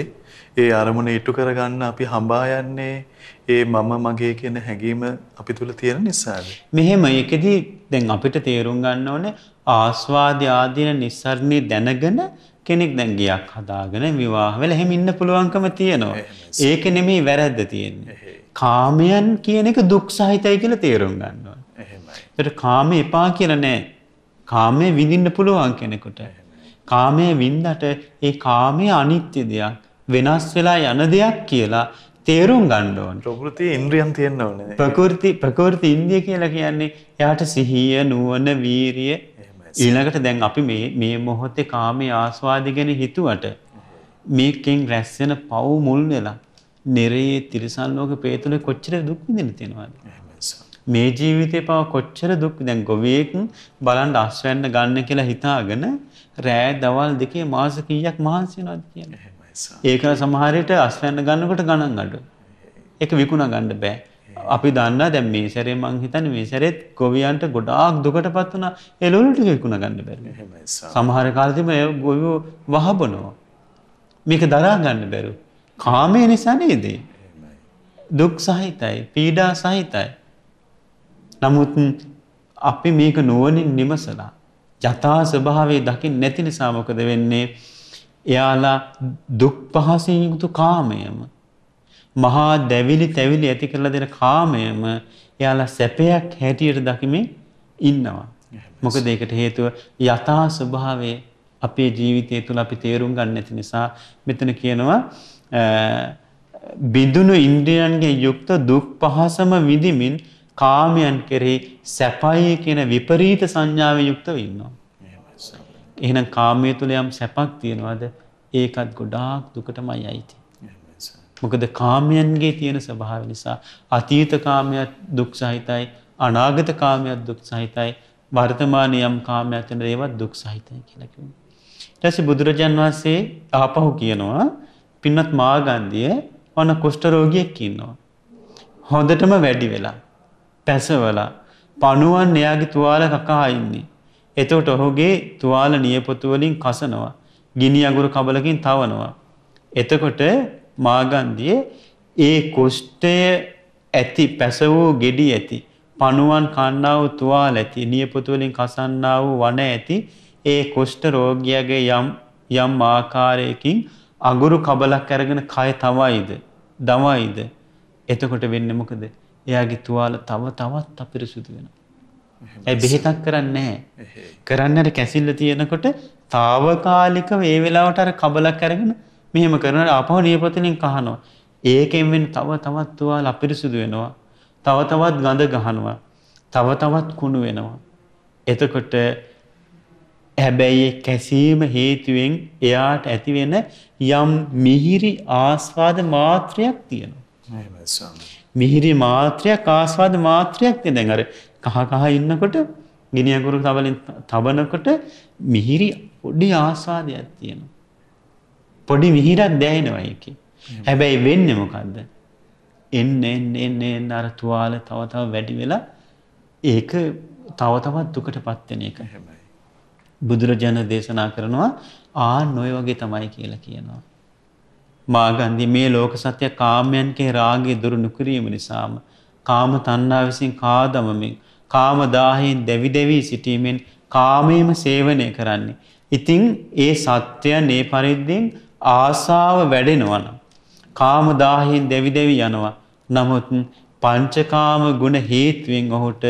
ඒ අරමුණ ඉටු කරගන්න අපි හඹා යන්නේ ඒ මම මගේ කියන හැඟීම අපි තුල තියෙන නිසාද? මෙහෙම ඒකෙදි දැන් අපිට තේරුම් ගන්න ඕනේ ආස්වාදය ආදීන නිස්සරණේ දැනගෙන කෙනෙක් දැන් ගියක් හදාගෙන විවාහ වෙලා එහෙම ඉන්න පුළුවන්කම තියෙනවා. ඒක නෙමෙයි වැරද්ද තියෙන්නේ. කාමයන් කියන එක දුක් සහිතයි කියලා තේරුම් ගන්න ඕනේ. එහෙමයි. ඒකට කාමේ එපා කියලා නෑ. කාමයේ විඳින්න පුළුවන් කෙනෙකුට. කාමයේ වින්දට ඒ කාමයේ අනිත්‍ය දෙයක්, වෙනස් වෙලා යන දෙයක් කියලා තේරුම් ගන්න ඕන. ප්‍රകൃති ඉන්ද්‍රියන් තියෙන්න ඕනේ. ප්‍රകൃති ප්‍රകൃති ඉන්ද්‍රිය කියලා කියන්නේ එයාට සිහිය, නුවණ, වීරිය ඊළඟට දැන් අපි මේ මේ මොහොතේ කාමයේ ආස්වාදය ගැන හිතුවට මේකෙන් රැස් වෙන පව් මුල් වෙලා නිරේ තිරසන් ලෝක පේතුලේ කොච්චර දුක් විඳින තියෙනවද මේ ජීවිතේ පව කොච්චර දුක් දැන් ගොවියෙක් බලන් අස්වැන්න ගන්න කියලා හිතාගෙන රෑ දවල් දෙකේ මාස කීයක් මහන්සි වෙනවද කියන්නේ ඒක සමහර විට අස්වැන්න ගන්නකොට ගණන් අඩු ඒක විකුණා ගන්න බෑ අපි දන්න දැන් මේ සැරේ මං හිතන්නේ මේ සැරෙත් ගොවියන්ට ගොඩාක් දුකටපත් වුණා ඒ ලුණු ටික විකුණ ගන්න බැරි. සමහර කාලෙදිම ඒ ගොවියෝ වහබනවා. මේක දරා ගන්න බැරුව. කාමයේ නිසා නේද? දුක් සහිතයි, පීඩා සහිතයි. නමුත් අපි මේක නුවණින් නිමසලා යථා ස්වභාවයේ දකින් නැති නිසා මොකද වෙන්නේ? එයාලා දුක් පහසින් යුතු කාමයම මහා දැවිලි තැවිලි ඇති කරලා දෙන කාමයම එයාලා සැපයක් හැටියට දකිමින් ඉන්නවා. මොකද ඒකට හේතුව යථා ස්වභාවය අපේ ජීවිතය තුළ අපි තේරුම් ගන්න නැති නිසා මෙතන කියනවා බිඳුණු ඉන්ද්‍රියන්ගේ යුක්ත දුක් පහසම විඳිමින් කාමයන් කෙරෙහි සැපයි කියන විපරීත සංඥාවෙන් යුක්තව ඉන්නවා. එහෙනම් කාමයේ තුල යම් සැපක් තියනවාද ඒකත් ගොඩාක් දුකටමයි අයිති. මොකද කාමයන්ගේ තියෙන ස්වභාව නිසා අතීත කාමයක් දුක් සහිතයි අනාගත කාමයක් දුක් සහිතයි වර්තමානයේ යම් කාමයක් තියෙන ඒවත් දුක් සහිතයි කියලා කිව්වා. ඊට පස්සේ බුදුරජාන් වහන්සේ ආපහු කියනවා පින්වත් මාගන්ධිය ඔන්න කුෂ්ඨ රෝගියෙක් ඉන්නවා. හොඳටම වැඩි වෙලා පැසවලා පණුවන් එයාගේ තුවාල කකා ඉන්නේ. එතකොට ඔහුගේ තුවාල නියපොතු වලින් කසනවා. ගිනි අඟුරු කබලකින් තවනවා. එතකොට මාගන්දියේ ඒ කුෂ්ඨය ඇති පැස වූ ගෙඩි ඇති පණුවන් කන්නා වූ තුවාල ඇති නියපොතු වලින් කසන්නා වූ වන ඇති ඒ කුෂ්ඨ රෝගියාගේ යම් යම් ආකාරයකින් අඟුරු කබලක් අරගෙන කය තමයිද දමයිද එතකොට වෙන්නේ මොකද එයාගේ තුවාල තව තවත් අපිරිසුදු වෙනවා ඒ බෙහෙතක් කරන්නේ නැහැ කරන්නේ කැසිල්ල තියෙනකොට తాවකාලිකව ඒ වෙලාවට අර කබලක් අරගෙන මෙහෙම කරනවා ආපහු නියපොතෙන් කහනවා. ඒකෙන් වෙන තව තවත් තුවාල අපිරිසුදු වෙනවා. තව තවත් ගඳ ගහනවා. තව තවත් කුණු වෙනවා. එතකොට හැබැයි කැසීම හේතුවෙන් එයාට ඇතිවෙන යම් මිහිරි ආස්වාද මාත්‍රයක් තියෙනවා. මිහිරි මාත්‍රයක් ආස්වාද මාත්‍රයක් තියෙන දැන් අර කහ කහ ඉන්නකොට ගිනි අඟුරු තබලින් තබනකොට මිහිරි පොඩි ආස්වාදයක් තියෙනවා. පොඩි විහිරක් දැනෙනවා ඒකේ. හැබැයි වෙන්නේ මොකද්ද? එන්න එන්න එන්න එන්න අර තුවාල තව තව වැඩි වෙලා ඒක තව තවත් දුකටපත් වෙන එක. හැබැයි බුදුරජාණන් දේශනා කරනවා ආන් ඔය වගේ තමයි කියලා කියනවා. මාගන්දි මේ ලෝක සත්‍ය කාමයන්ගේ රාගය දුරු නොකිරීම නිසාම කාම තණ්හා විසින් කාදමමින් කාම දාහයෙන් දෙවි දෙවි සිටීමෙන් කාමයේම සේවනය කරන්නේ. ඉතින් ඒ සත්‍ය මේ පරිද්දෙන් ආසාව වැඩෙනවන. කාමදාහයෙන් දෙවි දෙවි යනවා. නමුත් පංචකාම ගුණ හේතුවෙන් ඔහුට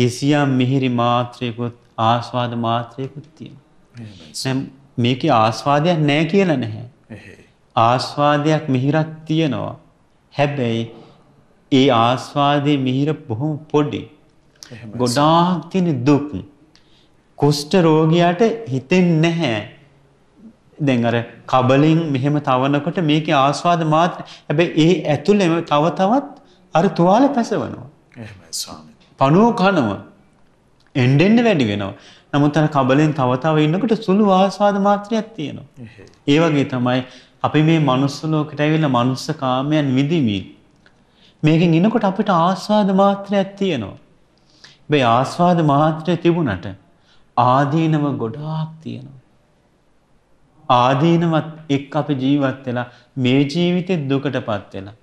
කිසියම් මිහිරි මාත්‍රයකුත් ආස්වාද මාත්‍රයකුත් තියෙනවා. මේකේ ආස්වාදයක් නැහැ කියලා නැහැ. ආස්වාදයක් මිහිරක් තියෙනවා. හැබැයි ඒ ආස්වාදයේ මිහිර බොහොම පොඩි. ගොඩාක් තියෙන දුක්. කුෂ්ඨ රෝගියාට හිතෙන්නේ නැහැ. දැන් අර කබලෙන් මෙහෙම තවනකොට මේකේ ආස්වාද මාත්‍ර හැබැයි ඒ ඇතුළෙම තව තවත් අර තුවාල පැසවනවා. එහෙමයි ස්වාමී. පණුව කනවා. එන්නෙන් වැඩි වෙනවා. නමුත් අර කබලෙන් තව තව ඉන්නකොට සුළු ආස්වාද මාත්‍රයක් තියෙනවා. ඒ වගේ තමයි අපි මේ මනුස්ස ලෝකෙට ඇවිල්ලා මනුස්ස කාමයන් විඳිමින් මේකෙන් ඉනකොට අපිට ආස්වාද මාත්‍රයක් තියෙනවා. හැබැයි ආස්වාද මාත්‍රය තිබුණට ආදීනව ගොඩාක් තියෙනවා. ආදීනවත් එක් අපි ජීවත් වෙලා මේ ජීවිතේ දුකටපත් වෙලා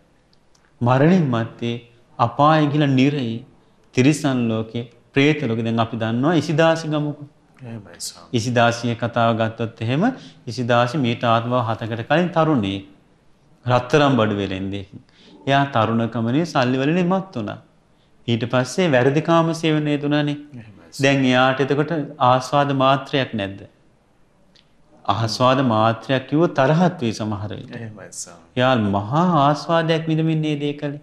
මරණින් මත්තේ අපාය කියලා නිරේ තිරිසන් ලෝකේ പ്രേත ලෝකේ දැන් අපි දන්නවා ඉසිදාසි ගමුකෝ එහෙමයි ස්වාමී ඉසිදාසියේ කතාව ගත්තොත් එහෙම ඉසිදාසි මීට ආත්මව හතකට කලින් තරුණේ රත්තරම් බඩු වෙලෙන්දී එයා තරුණකමනේ සල්ලි වලින් ඉමත් වුණා ඊට පස්සේ වැරදි කාම සේවනයේ දුණානේ දැන් එයාට එතකොට ආස්වාද මාත්‍රයක් නැද්ද ආස්වාද මාත්‍රයක් කිව්ව තරහත් වේ සමහර විට. එයා මහා ආස්වාදයක් විඳමින්නේ දේ කළේ.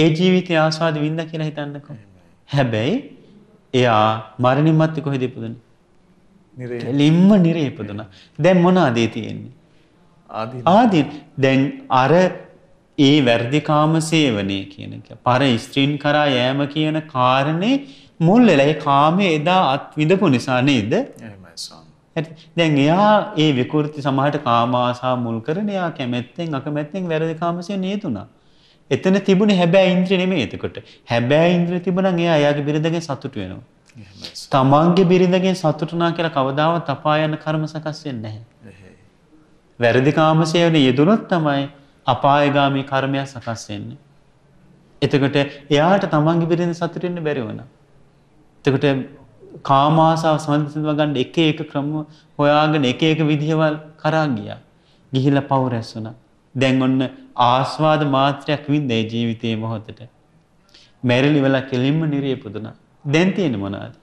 ඒ ජීවිතේ ආස්වාද විඳ කියලා හිතන්නකෝ. හැබැයි එයා මරණින් මත්තේ කොහෙද ඉපදුනේ? නිරේ. ලිම්ම නිරේ ඉපදුනා. දැන් මොනවාද ඒ තියෙන්නේ? ආදීන. ආදීන. දැන් අර ඒ වැඩි කාම සේවනයේ කියන එක. පර ස්ත්‍රීන් කරා යෑම කියන කාරණේ මුල් වෙලා ඒ කාමේ එදා අත් විඳපු නිසා නේද? එහෙමයි ස්වාමී. හරි. දැන් එයා ඒ විකෘති සමහරට කාමාසා මුල් කරන එයා කැමැත්තෙන් අකමැත්තෙන් වැරදි කාමසෙන් නියතුණා. එතන තිබුණේ හැබැයි ඉන්ද්‍රිය නෙමෙයි එතකොට. හැබැයි ඉන්ද්‍රිය තිබුණනම් එයා එයාගේ බිරිඳගෙන් සතුටු වෙනවා. තමන්ගේ බිරිඳගෙන් සතුටු නා කියලා කවදාවත් අපාය යන කර්ම සකස් වෙන්නේ නැහැ. වැරදි කාමසේවන යෙදුනොත් තමයි අපායගාමී කර්මයක් සකස් වෙන්නේ. එතකොට එයාට තමන්ගේ බිරිඳ සතුටු වෙන්න බැරි වුණා. එතකොට කාමාසාව සමන්සිඳව ගන්න එක එක ක්‍රම හොයාගෙන එක එක විදිහවල් කරා ගියා. ගිහිලා පව රැස් වුණා. දැන් ඔන්න ආස්වාද මාත්‍රයක් වින්දේ ජීවිතයේ මොහොතට. මැරිලි වෙලා කෙලින්ම නිරේ පුදුනා. දැන් තියෙන මොනවාද?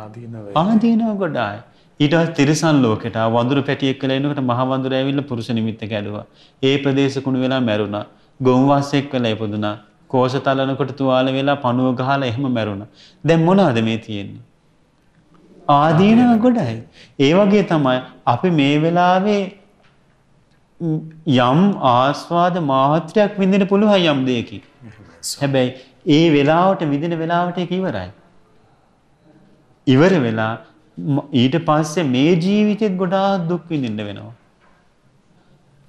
ආදීනව. ආදීනව ගොඩායි. ඊට පස්සේ තිරිසන් ලෝකෙට ආ වඳුරු පැටියෙක් කියලා එනකොට මහ වඳුර ඇවිල්ලා පුරුෂ නිමිත්ත ගැලුවා. ඒ ප්‍රදේශ කුණු වෙලා මැරුණා. ගොම් වාසයක් වෙලා ඉපදුනා. කෝෂ තලනකොට තුවාල වෙලා පණුව ගහලා එහෙම මැරුණා. දැන් මොනවද මේ තියෙන්නේ? ආදීනව ගොඩයි. ඒ වගේ තමයි අපි මේ වෙලාවේ යම් ආස්වාද මාත්‍රයක් විඳින්න පුළුවන් යම් දෙයකින්. හැබැයි ඒ වෙලාවට විඳින වෙලාවට ඒක ඉවරයි. ඉවර වෙලා ඊට පස්සේ මේ ජීවිතෙත් ගොඩාක් දුක් විඳින්න වෙනවා.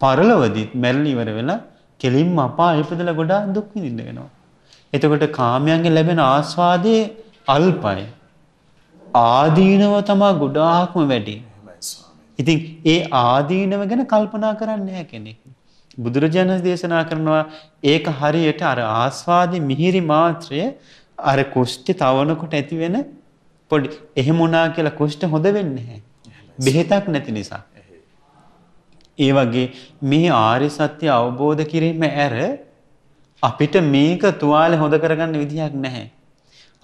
පරලොවදිත් මැරලා ඉවර වෙලා කෙලින්ම අපා ඉපදලා ගොඩාක් දුක් විඳින්න වෙනවා. එතකොට කාමයන්ගෙන් ලැබෙන ආස්වාදයේ අල්පයි. ආදීනව තමා ගොඩාක්ම වැඩි. ඉතින් ඒ ආදීනව ගැන කල්පනා කරන්න හැ කෙනෙක්. බුදුරජාණන් දේශනා කරනවා ඒක හරියට අර ආස්වාදි මිහිරි මාත්‍රය අර කුෂ්ටි තවනකොට ඇතිවෙන පොඩි එහෙම වුණා කියලා කුෂ්ට හොඳ වෙන්නේ නැහැ. බෙහෙතක් නැති නිසා. ඒ වගේ මේ ආර්ය සත්‍ය අවබෝධ කිරීම ඇර අපිට මේක තුවාලේ හොඳ කරගන්න විදිහක් නැහැ.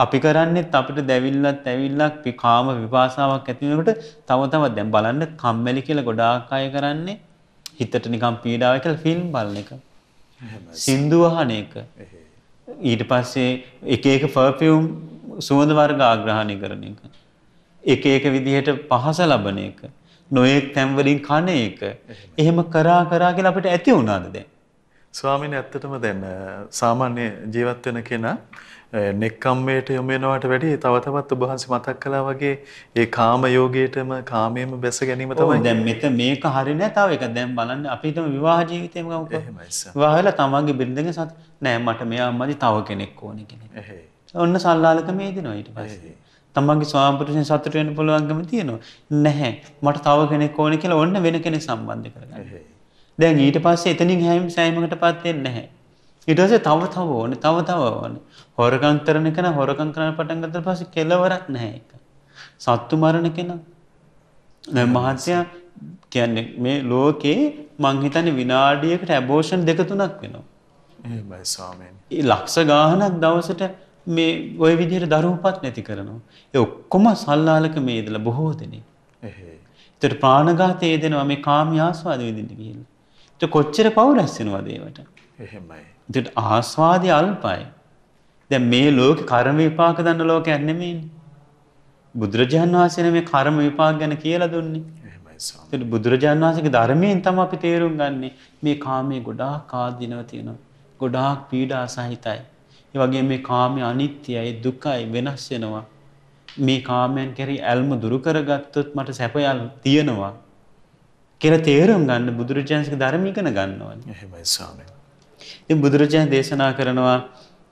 අපි කරන්නෙත් අපිට දැවිල්ලත් ඇවිල්ලක් කාම විපාසාවක් ඇතිවෙනකොට තව තවත් දැන් බලන්න කම්මැලි කියලා ගොඩාක් අය කරන්නේ හිතට නිකන් පීඩාව කියලා ෆිල්ම් බලන එක. සින්දු වහන එක. ඊට පස්සේ එක එක පර්ෆියුම් සුවඳ වර්ග ආග්‍රහණය කරන එක. එක එක විදිහට පහස ලබන එක. නොයෙක් තැන් වලින් කන එක. එහෙම කරා කරා කියලා අපිට ඇති වුණාද දැන්? ස්වාමීන් ඇත්තටම දැන් සාමාන්‍ය ජීවත් වෙන කෙනා නෙක්ඛම්මයට යොමු වෙනවට වැඩිය තව තවත් ඔබ වහන්සේ මතක් කළා වගේ ඒ කාම යෝගයටම කාමයෙන්ම බැස ගැනීම තමයි. දැන් මෙතන මේක හරි නෑ තව එකක්. දැන් බලන්න අපි හිතමු විවාහ ජීවිතේම ගමුකෝ. එහෙමයි සර්. විවාහ වෙලා තමන්ගේ බිරිඳගෙන් සත් නෑ මට මෙයා මදි තව කෙනෙක් ඕනේ කෙනෙක්. එහෙයි. ඔන්න සල්ලාලකමේ දෙනවා ඊට පස්සේ. තමන්ගේ ස්වාමිපුරුෂයන් සතුට වෙන්න පුළුවන්කම තියෙනවා. නැහැ. මට තව කෙනෙක් ඕනේ කියලා ඔන්න වෙන කෙනෙක් සම්බන්ධ කරගන්න. දැන් ඊට පස්සේ එතනින් හැම සෑයීමකටපත් වෙන්නේ නැහැ. ඉටස තව තව ඕන තව තව ඕන හොරකං කරන කෙන හොරකං කරන පටන් ගත පස කෙලවරක් නැහැ එක. සත්තු මරණ කෙන මහත්සයා කියන්නේ මේ ලෝකයේ මංහිතන විනාඩියකට ඇබෝෂන් දෙක තුනක් වෙනවා. ස්වාමෙන්. ලක්ෂ ගාහනක් දවසට මේ ඔය විදිහට දරුවපත් නැති කරනවා. ඒ ඔක්කොම සල්ලාලක මේ ඉදලා බොහෝ දෙනෙක්. එතට ප්‍රාණඝාතය දෙනවා මේ කාමී ආස්වාද විඳින්න ගිහිල්ලා. කොච්චර පව් රැස් වෙනවද ඒවට? එහෙමයි. එතකොට ආස්වාදය අල්පයි. දැන් මේ ලෝකේ කර්ම විපාක දන්න ලෝකයක් නෙමෙයිනේ. බුදුරජාන් වහන්සේ මේ කර්ම විපාක ගැන කියලා දුන්නේ. එහෙමයි බුදුරජාන් වහන්සේගේ ධර්මයෙන් තමයි අපි තේරුම් ගන්නෙ මේ කාමයේ ගොඩාක් කාදිනව තියෙනවා. ගොඩාක් පීඩා සහිතයි. ඒ වගේ මේ කාමයේ අනිත්‍යයි, දුකයි, වෙනස් වෙනවා. මේ කාමයන් කෙරෙහි ඇල්ම දුරු කරගත්තොත් මට සැපයල් තියෙනවා. කියලා තේරුම් ගන්න බුදුරජාන්සේගේ ධර්ම ඉගෙන ගන්න ඕනේ. එහෙමයි ස්වාමීනි. ඉතින් බුදුරජාණන් දේශනා කරනවා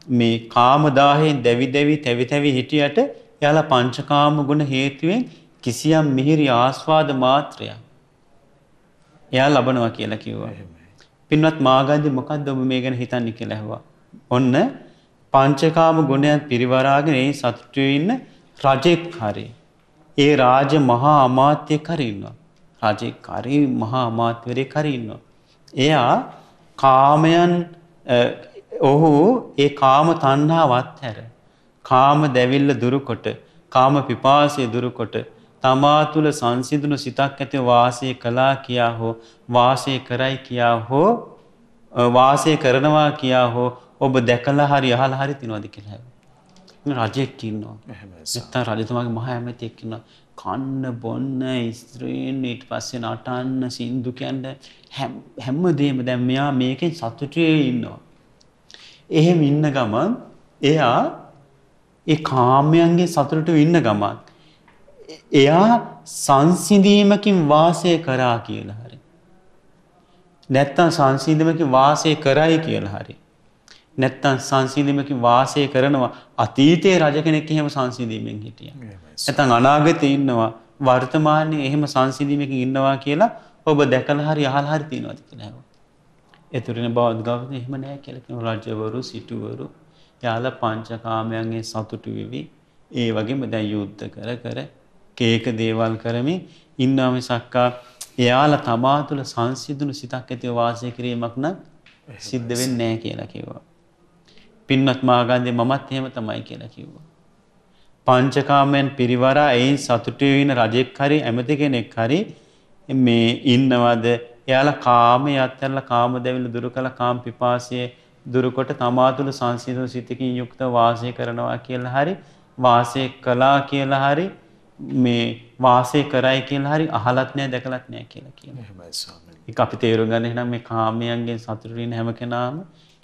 මේ කාමදාහයෙන් දැවි දැවි තැවි තැවි හිටියට එයාලා පංචකාම ගුණ හේතුවෙන් කිසියම් මිහිරි ආස්වාද මාත්‍රයක් එයා ලබනවා කියලා කිව්වා. පින්වත් මාගන්දි මොකද්ද ඔබ මේ ගැන හිතන්නේ කියලා ඇහුවා. ඔන්න පංචකාම ගුණයන් පිරිවරාගෙන ඒ සතුටු ඉන්න රජෙක් හරි. ඒ රාජ මහා අමාත්‍යෙක් හරි ඉන්නවා. රජෙක් හරි මහා අමාත්‍යවරයෙක් හරි ඉන්නවා. එයා කාමයන් ඔහු ඒ කාම තණ්හාව අත්හැර කාම දැවිල්ල දුරුකොට කාම පිපාසය දුරුකොට තමා තුළ සංසිඳුණු සිතක් ඇති වාසය කළා කියා හෝ වාසය කරයි කියා හෝ වාසය කරනවා කියා හෝ ඔබ දැකලා හරි අහලා හරි තිනවද කියලා හැබැයි. රජෙක් ඉන්නවා. එහෙමයි. නැත්නම් රජතුමාගේ මහ ඇමතියෙක් ඉන්නවා. කන්න බොන්න ස්ත්‍රීන් ඊට පස්සේ නටන්න සින්දු කියන්න හැම දෙම දැන් මෙයා මේකෙන් සතුටේ ඉන්නවා. එහෙම ඉන්න ගමන් එයා ඒ කාමයන්ගේ සතුටට ඉන්න ගමන් එයා සංසිඳීමකින් වාසය කරා කියලා හරි. නැත්තම් සංසිඳීමකින් වාසය කරයි කියලා හරි. නැත්තම් සංසිඳීමකින් වාසය කරනවා අතීතයේ රජ කෙනෙක් එහෙම සංසිඳීමෙන් හිටියා. නැත්තම් අනාගතේ ඉන්නවා වර්තමානයේ එහෙම සංසිඳීමකින් ඉන්නවා කියලා ඔබ දැකලා හරි අහලා හරි තියනවාද කියලා හෙවුවා. ඒතරින බෞද්ධවද එහෙම නැහැ කියලා කියන රජවරු සිටුවරු යාලා පංචකාමයන්ගේ සතුටු වෙවි ඒ වගේම දැන් යුද්ධ කර කර කේක දේවල් කරමින් ඉන්නා මිසක්කා එයාලා තමා තුළ සංසිඳුණු සිතක් ඇතිව වාසය කිරීමක් නම් සිද්ධ වෙන්නේ නැහැ කියලා කිව්වා. පින්වත් මාගන්දේ මමත් එහෙම තමයි කියලා කිව්වා. පංචකාමයන් පිරිවරා එයින් සතුටු වෙන රජෙක් හරි ඇමති කෙනෙක් හරි මේ ඉන්නවද? එයාලා කාමයේ අත්හැරලා කාම දෙවිල දුරු කළ කාම පිපාසයේ දුරුකොට තමා තුළ සංසිඳු සිතකින් යුක්ත වාසය කරනවා කියලා හරි වාසය කළා කියලා හරි මේ වාසය කරයි කියලා හරි අහලත් නෑ දැකලත් නෑ කියලා කියනවා. එහෙමයි ස්වාමීනි. ඒක අපි තේරුම් ගන්න එහෙනම් මේ කාමයන්ගෙන් සතුටු වෙන හැම කෙනාම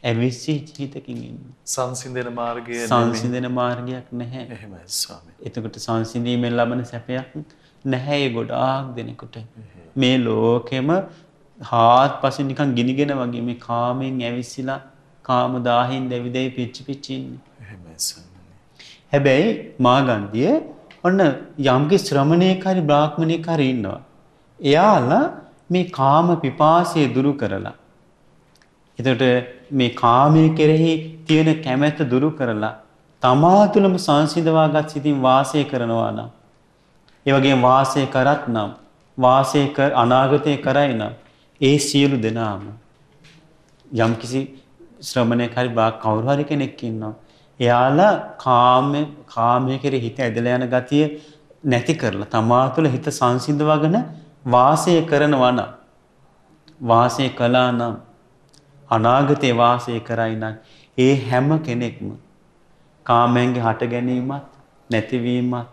ඇවිස්සී ජීවිතකින් ඉන්න. සංසිඳන මාර්ගය සංසිඳන මාර්ගයක් නැහැ. එහෙමයි ස්වාමී. එතකොට සංසිඳීමෙන් ලබන සැපයක් නැහැ ඒ ගොඩාක් දෙනෙකුට. මේ ලෝකෙම හාත්පසින් නිකන් ගිනිගෙන වගේ මේ කාමෙන් ඇවිස්සලා කාම දාහින් දෙවිදේ පිච්චි පිච්චි ඉන්නේ. එහෙමයි ස්වාමී. හැබැයි මාගන්ධිය ඔන්න යම්කි ශ්‍රමණේකාරී බ්‍රාහ්මණේකාරී ඉන්නවා. එයාලා මේ කාම පිපාසය දුරු කරලා එතකොට මේ කාමයේ කෙරෙහි තියෙන කැමැත්ත දුරු කරලා තමා තුළම සංසිඳවාගත් සිතින් වාසය කරනවා නම් ඒ වගේම වාසය කරත් නම් වාසය කර අනාගතේ කරයි නම් ඒ සියලු දෙනාම යම්කිසි ශ්‍රමණයෙක් හරි බා කවුරු හරි කෙනෙක් ඉන්නවා එයාලා කාම කාමයේ කෙරෙහි හිත ඇදලා යන ගතිය නැති කරලා තමා තුළ හිත සංසිඳවගෙන වාසය කරනවා නම් වාසය කළා නම් අනාගතේ වාසය කරයි නම් ඒ හැම කෙනෙක්ම කාමයෙන්ගේ හට ගැනීමත් නැතිවීමත්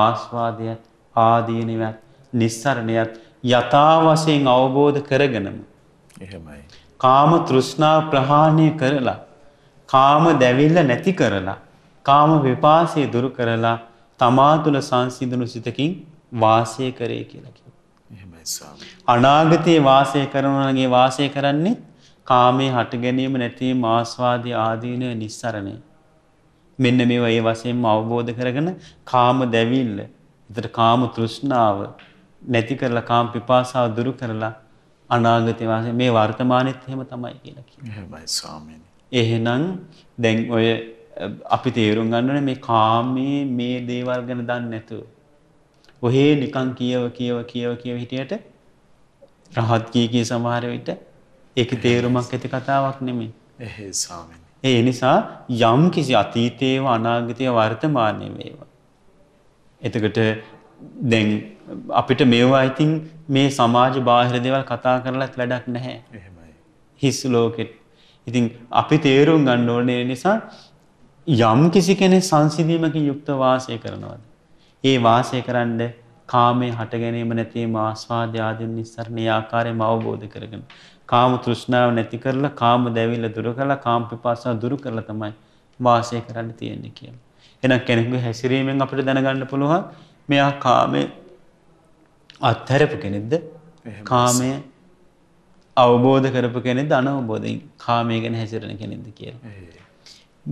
ආස්වාදයත් ආදීනවත් නිස්සරණයත් යථා වශයෙන් අවබෝධ කරගෙනම එහෙමයි කාම තෘෂ්ණා ප්‍රහාණය කරලා කාම දැවිල්ල නැති කරලා කාම විපාසය දුරු කරලා තමා තුළ සංසිඳුණු සිතකින් වාසය කරේ කියලා කිව්වා. එහෙමයි ස්වාමී. අනාගතයේ වාසය කරනවාගේ වාසය කරන්නේ කාමයේ හට ගැනීම නැතිවීම ආස්වාදී ආදීන නිස්සරණය. මෙන්න මේවා ඒ වශයෙන්ම අවබෝධ කරගෙන කාම දැවිල්ල, එතට කාම තෘෂ්ණාව නැති කරලා කාම පිපාසාව දුරු කරලා අනාගතේ වාසේ මේ වර්තමානෙත් එහෙම තමයි කියලා කියන්නේ. එහෙමයි ස්වාමීනි. එහෙනම් දැන් ඔය අපි තේරුම් ගන්න ඕනේ මේ කාමයේ මේ දේවල් ගැන දන්නේ නැතුව ඔහේ නිකන් කියව කියව කියව කියව හිටියට රහත් කී කී සමහර විට ඒක තේරුමක් ඇති කතාවක් නෙමේ. එහේ ස්වාමීනි. ඒ නිසා යම් කිසි අතීතේව අනාගතේ වර්තමානයේ වේවා. එතකොට දැන් අපිට මේවා ඉතින් මේ සමාජ බාහිර දේවල් කතා කරලත් වැඩක් නැහැ. එහෙමයි. හිස් ලෝකෙට. ඉතින් අපි තේරුම් ගන්න ඕනේ නිසා යම් කිසි කෙනෙක් සංසිඳීමකින් යුක්ත වාසය කරනවාද? ඒ වාසය කරන්න කාමයේ හට ගැනීම නැතිවීම ආස්වාද ආදී නිස්සරණ ආකාරයෙන් අවබෝධ කරගන්න. කාම තෘෂ්ණාව නැති කරලා කාම දැවිල්ල දුරු කරලා කාම පිපාසාව දුරු කරලා තමයි වාසය කරන්න තියෙන්නේ කියලා. එහෙනම් කෙනෙකුගේ හැසිරීමෙන් අපිට දැනගන්න පුළුවන් මෙයා කාමයේ අත්හැරපු කෙනෙක්ද? කාමය අවබෝධ කරපු කෙනෙක්ද අනවබෝධයෙන් කාමය ගැන හැසිරෙන කෙනෙක්ද කියලා.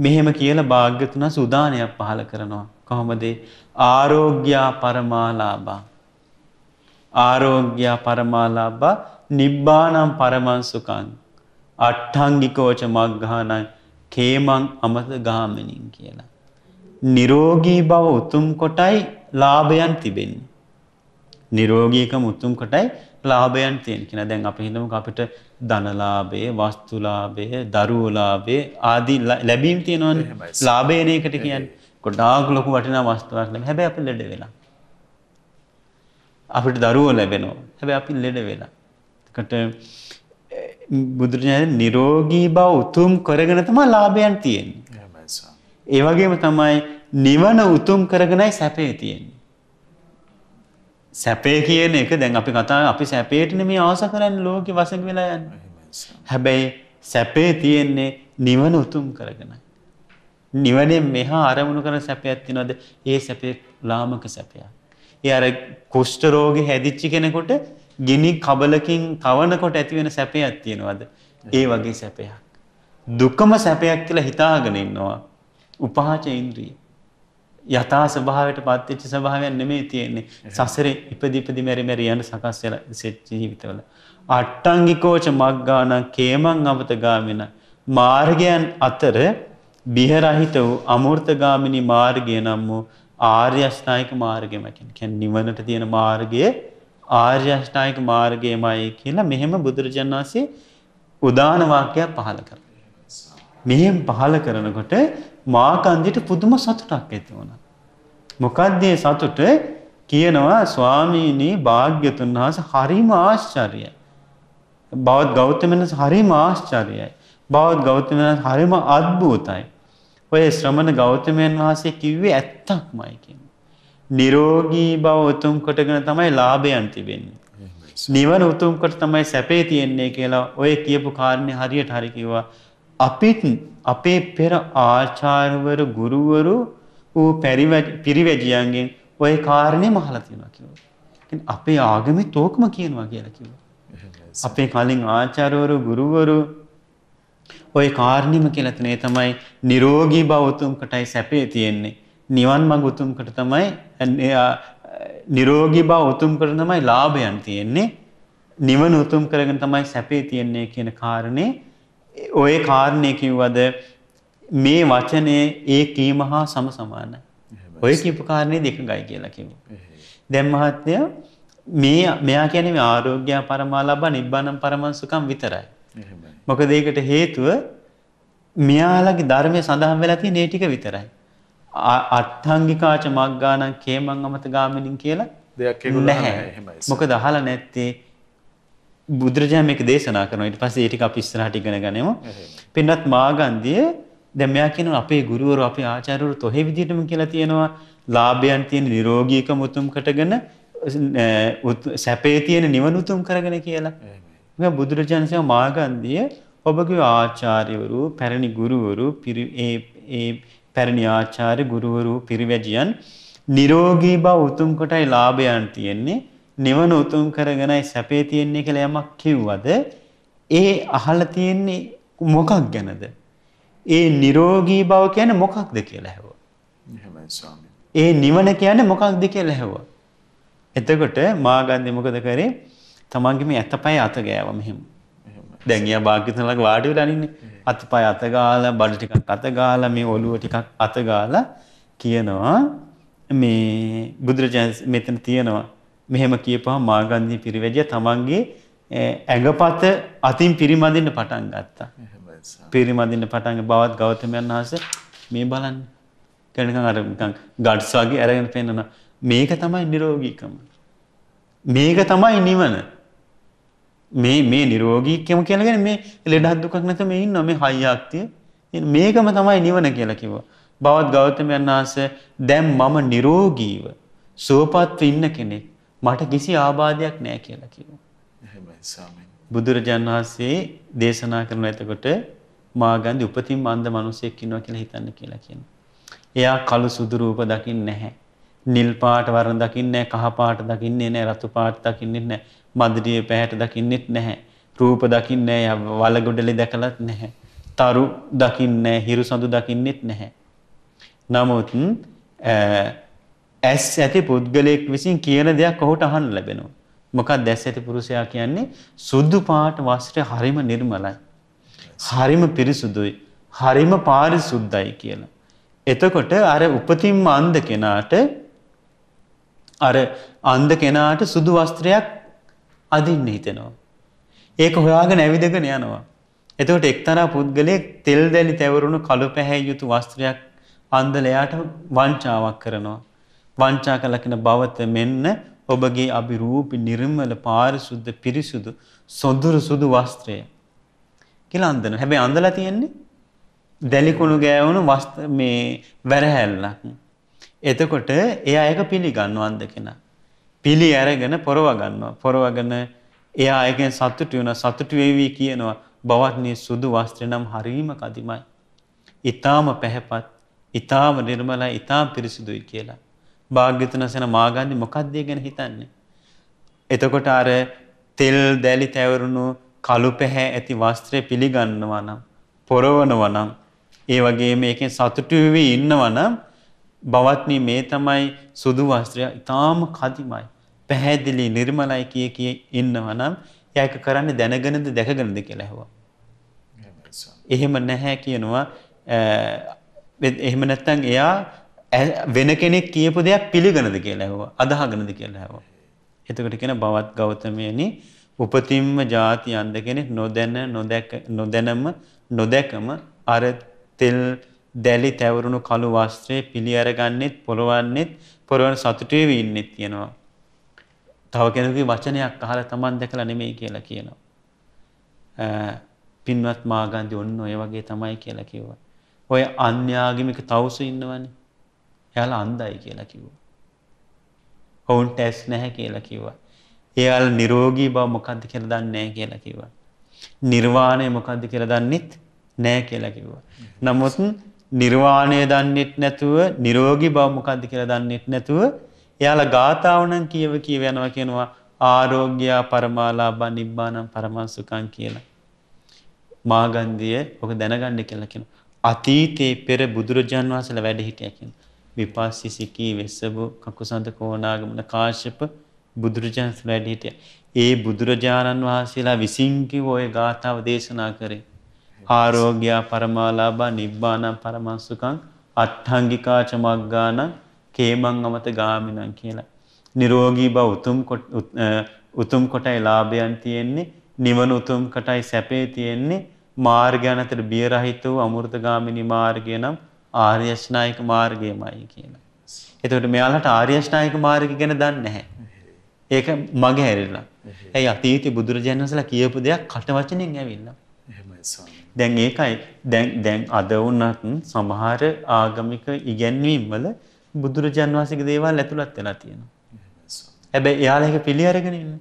මෙහෙම කියලා භාග්‍යතුනා සුදානයක් පහල කරනවා. කොහොමද? ආරෝග්‍යා පරමාලාභා ආරෝග්‍යා පරමාලාබා නිබ්බානම් පරමං සුඛං අට්ඨංගිකෝච මග්ගහනං කේමං අමත ගාමිනින් කියලා. නිරෝගී බව උතුම් කොටයි ලාභයන් තිබෙන්නේ. නිරෝගීකම උතුම් කොටයි ලාභයන් තියෙන කෙනා දැන් අපි හිතමුකෝ අපිට ධනලාභය, වස්තුලාභය, දරුවලාභය ආදී ලැබීම් තියෙනවනේ. ලාභයන එකට කියන්නේ. ගොඩාක් ලොකු වටිනා වස්තුවක් නෙමෙයි. හැබැයි අපි ලෙඩ වෙලා. අපිට දරුවෝ ලැබෙනවා. හැබැයි අපි ලෙඩ වෙලා. එතකොට බුදුරජාණන් නිරෝගී බව උතුම් කරගෙන තමයි ලාභයන් තියෙන්නේ. ඒ වගේම තමයි නිවන උතුම් කරගෙනයි සැපේ තියෙන්නේ. සැපේ කියන එක දැන් අපි කතා අපි සැපේට නෙමෙයි ආස කරන්නේ ලෝකෙ වශයෙන් වෙලා යන්නේ. හැබැයි සැපේ තියෙන්නේ නිවන උතුම් කරගෙනයි. නිවනේ මෙහා අරමුණු කරන සැපයක් තියනවාද? ඒ සැපේ ලාමක සැපයක්. ඒ අර කුෂ්ට රෝගේ හැදිච්ච කෙනෙකුට ගිනි කබලකින් තවනකොට ඇති වෙන සැපයක් තියෙනවද? ඒ වගේ සැපයක්. දුකම සැපයක් කියලා හිතාගෙන ඉන්නවා. උපහාච ඉන්ද්‍රිය. යථා ස්වභාවයට පත්වෙච්ච ස්වභාවයක් නෙමෙයි තියෙන්නේ. සසරේ ඉපදි ඉපදි මෙරි මෙරි යන සකස් වෙලා ජීවිතවල. අට්ටංගිකෝච මග්ගාන කේමං අවතගාමින මාර්ගයන් අතර බිහරහිත වූ අමෘතගාමිනී මාර්ගය නම් වූ ආර්ය අෂ්ටායික මාර්ගයම කියන්නේ නිවනට තියෙන මාර්ගයේ ආර්ය අෂ්ටායික මාර්ගයමයි කියලා මෙහෙම බුදුරජාණන් වහන්සේ උදාන වාක්‍යයක් පහල කරනවා. මෙහෙම පහල කරනකොට මාකන්දිට පුදුම සතුටක් ඇති වුණා. මොකද්ද සතුට? කියනවා ස්වාමීනි භාග්‍යතුන් වහන්සේ හරිම ආශ්චර්යයි. බවත් ගෞතමනස් හරිම ආශ්චර්යයි. බවත් ගෞතමනස් හරිම අද්භූතයි. ඔය ශ්‍රමණ ගෞතමයන් වහන්සේ කිව්වේ ඇත්තක්මයි කියන්නේ. නිරෝගී බව උතුම් කොටගෙන තමයි ලාභයන් තිබෙන්නේ. නිවන උතුම් කොට තමයි සැපේ තියෙන්නේ කියලා ඔය කියපු කාරණේ හරියට හරි කිව්වා. අපිත් අපේ පෙර ආචාර්යවරු ගුරුවරු ඌ පිරිවැජියන්ගෙන් ඔය කාරණේ මහලා තියෙනවා කිව්වා. අපේ ආගමේ තෝකම කියනවා කියලා කිව්වා. අපේ කලින් ආචාර්යවරු ගුරුවරු ওই කාරණිම කියලා තුනේ තමයි නිරෝගී බව උතුම්කටයි සැපේ තියෙන්නේ. නිවන් මඟ උතුම්කට තමයි නිරෝගී බව උතුම්කට තමයි ලාභයන් තියෙන්නේ. නිවන උතුම් කරගෙන තමයි සැපේ තියෙන්නේ කියන කාරණේ ඔය කාරණේ කිව්වද මේ වචනේ ඒ කීම හා සමසමානයි. ඔය කියපු කාරණේ දෙක ගයි කියලා කිව්වා. දැන් මහත්මයා මේ මෙයා කියන්නේ ආරෝග්‍ය පරමාලබ නිබ්බානම් පරමං සුඛම් විතරයි. එහෙමයි. මොකද ඒකට හේතුව මෙයාලගේ ධර්මයේ සඳහන් වෙලා තියෙන ඒ ටික විතරයි. අට්ඨංගිකාච මග්ගාණං කේමං අමත ගාමිනින් කියලා දෙයක් ඒගොල්ලෝ නැහැ. මොකද අහලා නැත්තේ බුදුරජාණන් මේක දේශනා කරනවා. ඊට පස්සේ ඒ ටික අපි ඉස්සරහට ඉගෙන ගනිමු. පින්නත් මාගන්දිය දැන් මෙයා කියනවා අපේ ගුරුවරු අපේ ආචාර්යවරු තොහෙ විදිහටම කියලා තියෙනවා ලාභයන් තියෙන නිරෝගීකම උතුම් කරගෙන සැපේ තියෙන නිවන උතුම් කරගෙන කියලා. දැන් බුදුරජාණන්සේ මාගන්දිය ඔබගේ ආචාර්යවරු, පැරණි ගුරුවරු, ඒ ඒ පැරණි ආචාර්ය ගුරුවරු පිරිවැජියන් නිරෝගී බව උතුම් කොටයි ලාභයන් තියෙන්නේ. නිවන උතුම් කරගෙනයි සැපේ තියෙන්නේ කියලා යමක් කිව්වද ඒ අහලා තියෙන්නේ මොකක් ගැනද? ඒ නිරෝගී බව කියන්නේ මොකක්ද කියලා ඇහුවා. එහෙමයි ස්වාමී. ඒ නිවන කියන්නේ මොකක්ද කියලා ඇහුවා. එතකොට මාගන්දි මොකද කරේ? තමන්ගේ මේ ඇතපය අත ගෑව මෙහෙම. දැන් එයා භාග්‍යතුන්ලක වාඩි වෙලා ඉන්නේ. අතපය අත ගාලා බඩ ටිකක් අත ගාලා මේ ඔළුව ටිකක් අත ගාලා කියනවා මේ බුදුරජාණන් මෙතන තියෙනවා. මෙහෙම කියපුවම මාගන්ධී පිරිවැජිය තමන්ගේ ඇඟපත අතින් පිරිමදින්න පටන් ගත්තා. පිරිමදින්න පටන් බවත් ගෞතමයන් වහන්සේ මේ බලන්න. කෙනකන් අර නිකන් ගඩ්ස් වගේ අරගෙන පෙන්නන මේක තමයි නිරෝගීකම. මේක තමයි නිවන. මේ මේ නිරෝගීකම කියලා කියන්නේ මේ ලෙඩක් දුකක් නැතුව මේ ඉන්නවා මේ හයියාක්තිය මේකම තමයි නිවන කියලා කිව්වා බවත් ගෞතමයන් වහන්සේ දැන් මම නිරෝගීව සුවපත්ව ඉන්න කෙනෙක් මට කිසි ආබාධයක් නැහැ කියලා කිව්වා එහෙමයි ස්වාමීන් බුදුරජාණන් වහන්සේ දේශනා කරන එතකොට මාගන්දි උපතින් මන්ද මිනිසෙක් ඉන්නවා කියලා හිතන්න කියලා කියනවා එයා කළු සුදු රූප දකින්නේ නැහැ නිල් පාට වර්ණ දකින්නේ නැහැ කහ පාට දකින්නේ නැහැ රතු පාට දකින්නේ නැහැ මන්දිරයේ පැහැට දකින්නෙත් නැහැ. රූප දකින්නේ නැහැ. වලගොඩලේ දැකලත් නැහැ. තරු දකින්නේ නැහැ. හිරුසඳු දකින්නෙත් නැහැ. නමුත් ඇස් ඇති පුද්ගලයෙක් විසින් කියන දෙයක් ඔහුට අහන්න ලැබෙනවා. මොකක්ද ඇස් ඇති පුරුෂයා කියන්නේ? සුදු පාට වස්ත්‍රය හරිම නිර්මලයි. හරිම පිරිසුදුයි. හරිම පාරිසුද්ධයි කියලා. එතකොට අර උපතින්ම අන්ධ කෙනාට අර අන්ධ කෙනාට සුදු වස්ත්‍රයක් අදින්න හිතෙනවා. ඒක හොයාගෙන ඇවිදගෙන යනවා. එතකොට එක්තරා පුද්ගලයෙක් තෙල් දැලි තැවරුණු කළු පැහැය යුතු වස්ත්‍රයක් අන්දලයාට වංචාවක් කරනවා. වංචා කළ කෙන බවත මෙන්න ඔබගේ අභිරූපී නිර්මල පාරිශුද්ධ පිරිසුදු සොඳුරු සුදු වස්ත්‍රය කියලා අන්දනවා. හැබැයි අන්දලා තියෙන්නේ දැලි කුණු ගෑවුණු වස්ත්‍ර මේ වැරහැල්ලක්. එතකොට එයා ඒක පිළිගන්නවා අන්ද කෙනා. පිළි අරගෙන පොරව ගන්නවා. පොරවගෙන එයා ඒකෙන් සතුටු වෙනවා. සතුටු වෙවි කියනවා. බවත්නි සුදු වස්ත්‍රය නම් හරීම කදිමයි. ඊටාම පැහැපත්, ඊටාම නිර්මලයි, ඊටාම පිරිසුදුයි කියලා. භාග්‍යතුන් වහන්සේ මාගන්දි මොකක්ද ගැන හිතන්නේ? එතකොට අර තෙල් දැලි තැවරුණු කළු පැහැ ඇති වස්ත්‍රය පිළිගන්නවා නම්, පොරවනවා නම්, ඒ වගේම ඒකෙන් සතුටු වෙවි ඉන්නවා නම් බවත්නි මේ තමයි සුදු වස්ත්‍රය ඊටාම කදිමයි. පැහැදිලි නිර්මලයි කිය කිය ඉන්නවා නම් එයා ඒක කරන්නේ දැනගෙනද දැකගෙනද කියලා ඇහුවා. එහෙම නැහැ කියනවා එහෙම නැත්නම් එයා වෙන කෙනෙක් කියපු දෙයක් පිළිගනද කියලා ඇහුවා. අදහගෙනද කියලා ඇහුවා. එතකොට කියන බවත් ගෞතමයනි උපතින්ම ಜಾති අන්ධ කෙනෙක් නොදැන නොදැක නොදැනම නොදැකම අර තෙල් දැලි තැවරුණු කළු වස්ත්‍රය පිළි අරගන්නෙත් පොළවන්නෙත් පොළවන සතුටේ වී ඉන්නෙත් කියනවා. තව කෙනෙකුගේ වචනයක් අහලා Taman දැකලා නෙමෙයි කියලා කියනවා. පින්වත් මාගන්දි ඔන්න ඔය වගේ තමයි කියලා කිව්වා. ඔය අන්‍යාගමික තවුසු ඉන්නවනේ. එයාලා අන්ධයි කියලා කිව්වා. ඔවුන්ට ඇස් නැහැ කියලා කිව්වා. එයාලා නිරෝගී බව මොකද්ද කියලා දන්නේ නැහැ කියලා කිව්වා. නිර්වාණය මොකද්ද කියලා දන්නෙත් නැහැ කියලා කිව්වා. නමුත් නිර්වාණය දන්නෙත් නැතුව නිරෝගී බව මොකද්ද කියලා දන්නෙත් නැතුව එයාලා ගාතාවනම් කියව කියව යනවා කියනවා ආරෝග්‍යා පරමාලාභා නිබ්බානම් පරමසුඛං කියලා. මාගන්ධිය ඔක දැනගන්න කියලා කියනවා. අතීතේ පෙර බුදුරජාන් වහන්සේලා වැඩ හිටියා කියනවා. විපස්සිසිකී වෙස්සබු කකුසඳ කෝණාගමන කාශ්‍යප බුදුරජාණන් වැඩ හිටියා. ඒ බුදුරජාණන් වහන්සේලා විසින් කිව්ව ওই ගාථාව දේශනා කරේ. ආරෝග්‍ය පරමාලාභ නිබ්බාන පරමසුඛං අට්ඨංගිකා චමග්ගාන කේමං අමත ගාමිනං කියලා. නිරෝගී බව උතුම් උතුම් කොටයි ලාභයන් තියෙන්නේ නිවන උතුම් කොටයි සැපේ තියෙන්නේ මාර්ගය අතර බිය රහිත වූ අමෘතගාමිනී මාර්ගය නම් ආර්ය ශ්‍රායක මාර්ගයමයි කියලා. එතකොට මෙයාලට ආර්ය ශ්‍රායක මාර්ගය ගැන දන්නේ නැහැ. ඒක මගේ හැරිලා. ඇයි අතීතේ බුදුරජාණන් වහන්සේලා කියපු දේක් කට වචනෙන් ඇවිල්ලා. දැන් ඒකයි දැන් දැන් අද වුණත් සමහර ආගමික ඉගැන්වීම් වල බුදුරජාන් වහන්සේගේ දේවල් ඇතුළත් වෙලා තියෙනවා. හැබැයි එයාලා ඒක පිළිඅරගෙන ඉන්නේ.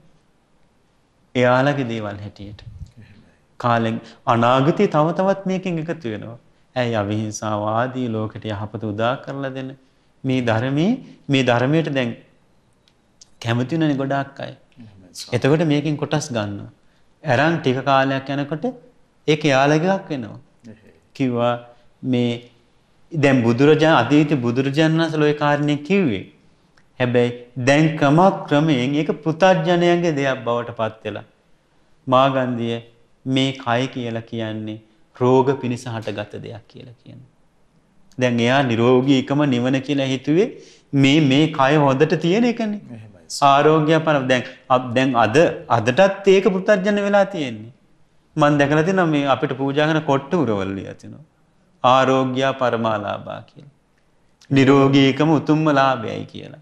එයාලගේ දේවල් හැටියට. කාලෙන් අනාගතේ තව තවත් මේකෙන් එකතු වෙනවා. ඇයි අවිහිංසාවාදී ලෝකෙට යහපත උදා කරලා දෙන මේ ධර්මයේ මේ ධර්මයට දැන් කැමති වෙනනේ ගොඩාක් අය. එතකොට මේකෙන් කොටස් ගන්නවා. අරන් ටික කාලයක් යනකොට ඒක යාලගයක් වෙනවා. කිව්වා මේ දැන් බුදුරජාණන් අතීත බුදුරජාණන් වහන්සේ ওই කාරණේ කිව්වේ. හැබැයි දැන් ක්‍රමක්‍රමයෙන් ඒක පුතඥයන්ගේ දෙයක් බවට පත් වෙලා මාගන්ධිය මේ කය කියලා කියන්නේ රෝග පිණිස හටගත් දෙයක් කියලා කියනවා. දැන් එයා නිරෝගීකම නිවන කියලා හිතුවේ මේ මේ කය හොඳට තියෙන එකනේ. එහෙමයි. ආරෝග්‍ය පරම දැන් දැන් අද අදටත් ඒක පුත්‍ත්ජන වෙලා තියෙන්නේ. මම දැකලා තියෙනවා මේ අපිට පූජා කරන කොට්ට උරවල් ලියලා තිනවා. ආරෝග්‍යා පරමාලාභා කියලා. නිරෝගීකම උතුම්ම ලාභයයි කියලා.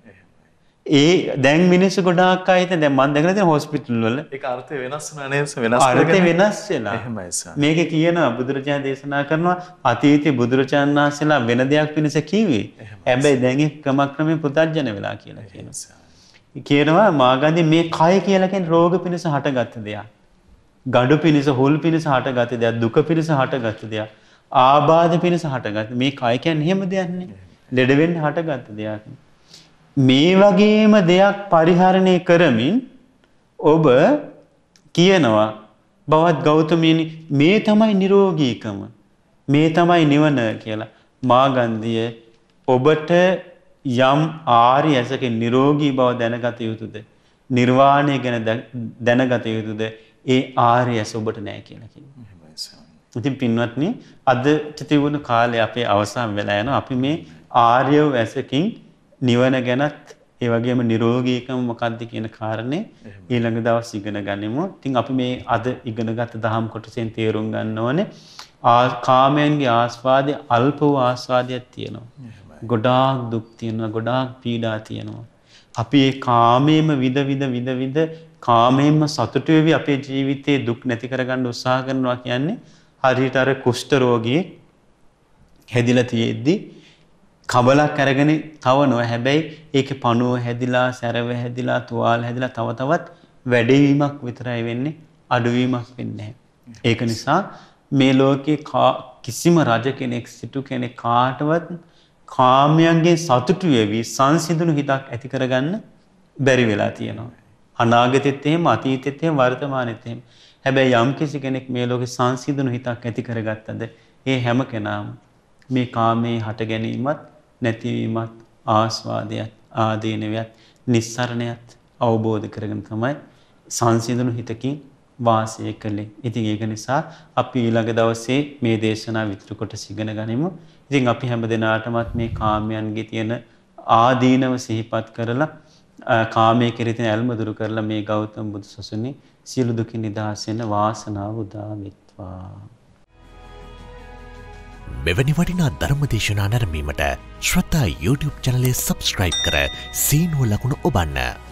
ඒ දැන් මිනිස් ගොඩාක් අයිත දැන් මම දැකලා තියෙන හොස්පිටල් වල ඒක අර්ථය වෙනස් වෙනා නේද වෙනස් අර්ථය වෙනස් වෙලා එහෙමයි සර් මේක කියනවා බුදුරජාණන් දේශනා කරනවා අතීතයේ බුදුරජාණන් වහන්සේලා වෙන දෙයක් වෙනස කිව්වේ හැබැයි දැන් ඒ ක්‍රමක්‍රමයෙන් පුතර්ජන වෙලා කියලා කියනවා කියනවා මාගන්දි මේ කය කියලා කියන රෝග පිණිස හටගත් දෙයක් gadu පිණිස හොල් පිණිස හටගත් දෙයක් දුක පිණිස හටගත් දෙයක් ආබාධ පිණිස හටගත් මේ කය කියන්නේ එහෙම දෙයක් නේ. ලෙඩ වෙන්න හටගත් දෙයක්. මේ වගේම දෙයක් පරිහරණය කරමින් ඔබ කියනවා බවත් ගෞතමීනි මේ තමයි නිරෝගීකම. මේ තමයි නිවන කියලා. මාගන්ධිය ඔබට යම් ආර්ය ඇසක නිරෝගී බව දැනගත යුතුද? නිර්වාණය ගැන දැනගත යුතුද? ඒ ආර්ය ඇස ඔබට නැහැ කියලා කියනවා. ඉතින් පින්වත්නි අදට තිබුණු කාලේ අපේ අවසන් වෙලා යනවා. අපි මේ ආර්ය වැසකින් නිවන ගැනත් ඒ වගේම නිරෝගීකම මොකක්ද කියන කාරණේ ඊළඟ දවස් ඉගෙන ගනිමු. ඉතින් අපි මේ අද ඉගෙනගත් දහම් කොටසෙන් තේරුම් ගන්න ඕනේ කාමයන්ගේ ආස්වාදයේ අල්ප වූ ආස්වාදයක් තියෙනවා. ගොඩාක් දුක් තියෙනවා, ගොඩාක් පීඩා තියෙනවා. අපි ඒ කාමයේම විද විද විද විද කාමයෙන්ම සතුටු වෙවි අපේ ජීවිතේ දුක් නැති කරගන්න උත්සාහ කරනවා කියන්නේ හරියට අර කුෂ්ඨ රෝගියෙක් හැදිලා තියෙද්දි කබලක් අරගෙන තවනවා හැබැයි ඒකේ පණුව හැදිලා සැරව හැදිලා තුවාල හැදිලා තව තවත් වැඩිවීමක් විතරයි වෙන්නේ අඩුවීමක් වෙන්නේ ඒක නිසා මේ ලෝකේ කිසිම රජ කෙනෙක් සිටු කෙනෙක් කාටවත් කාමයන්ගේ සතුටු වෙවි සංසිඳුණු හිතක් ඇති කරගන්න බැරි වෙලා තියෙනවා. අනාගතෙත් එහෙම අතීතෙත් එහෙම වර්තමානෙත් එහෙම. හැබැයි යම් කිසි කෙනෙක් මේ ලෝකේ සංසිඳුණු හිතක් ඇති කරගත්තද ඒ හැම කෙනාම මේ කාමයේ හට ගැනීමත් නැතිවීමත් ආස්වාදයත් ආදීනවයත් නිස්සරණයත් අවබෝධ කරගෙන තමයි සංසිඳුණු හිතකින් වාසය කළේ. ඉතින් ඒක නිසා අපි ඊළඟ දවසේ මේ දේශනා විතර කොටස ඉගෙන ගනිමු. ඉතින් අපි හැම දිනාටමත් මේ කාමයන්ගේ තියෙන ආදීනව සිහිපත් කරලා කාමයේ කෙරෙහි තියෙන ඇල්ම දුරු කරලා මේ ගෞතම බුදු සසුනේ සියලු දුකින් නිදහස් වෙන වාසනාව උදා වෙත්වා. මෙවැනි වටිනා ධර්ම දේශනා නැරඹීමට ශ්‍රතා YouTube channel එක subscribe කර සීනුව ලකුණ ඔබන්න.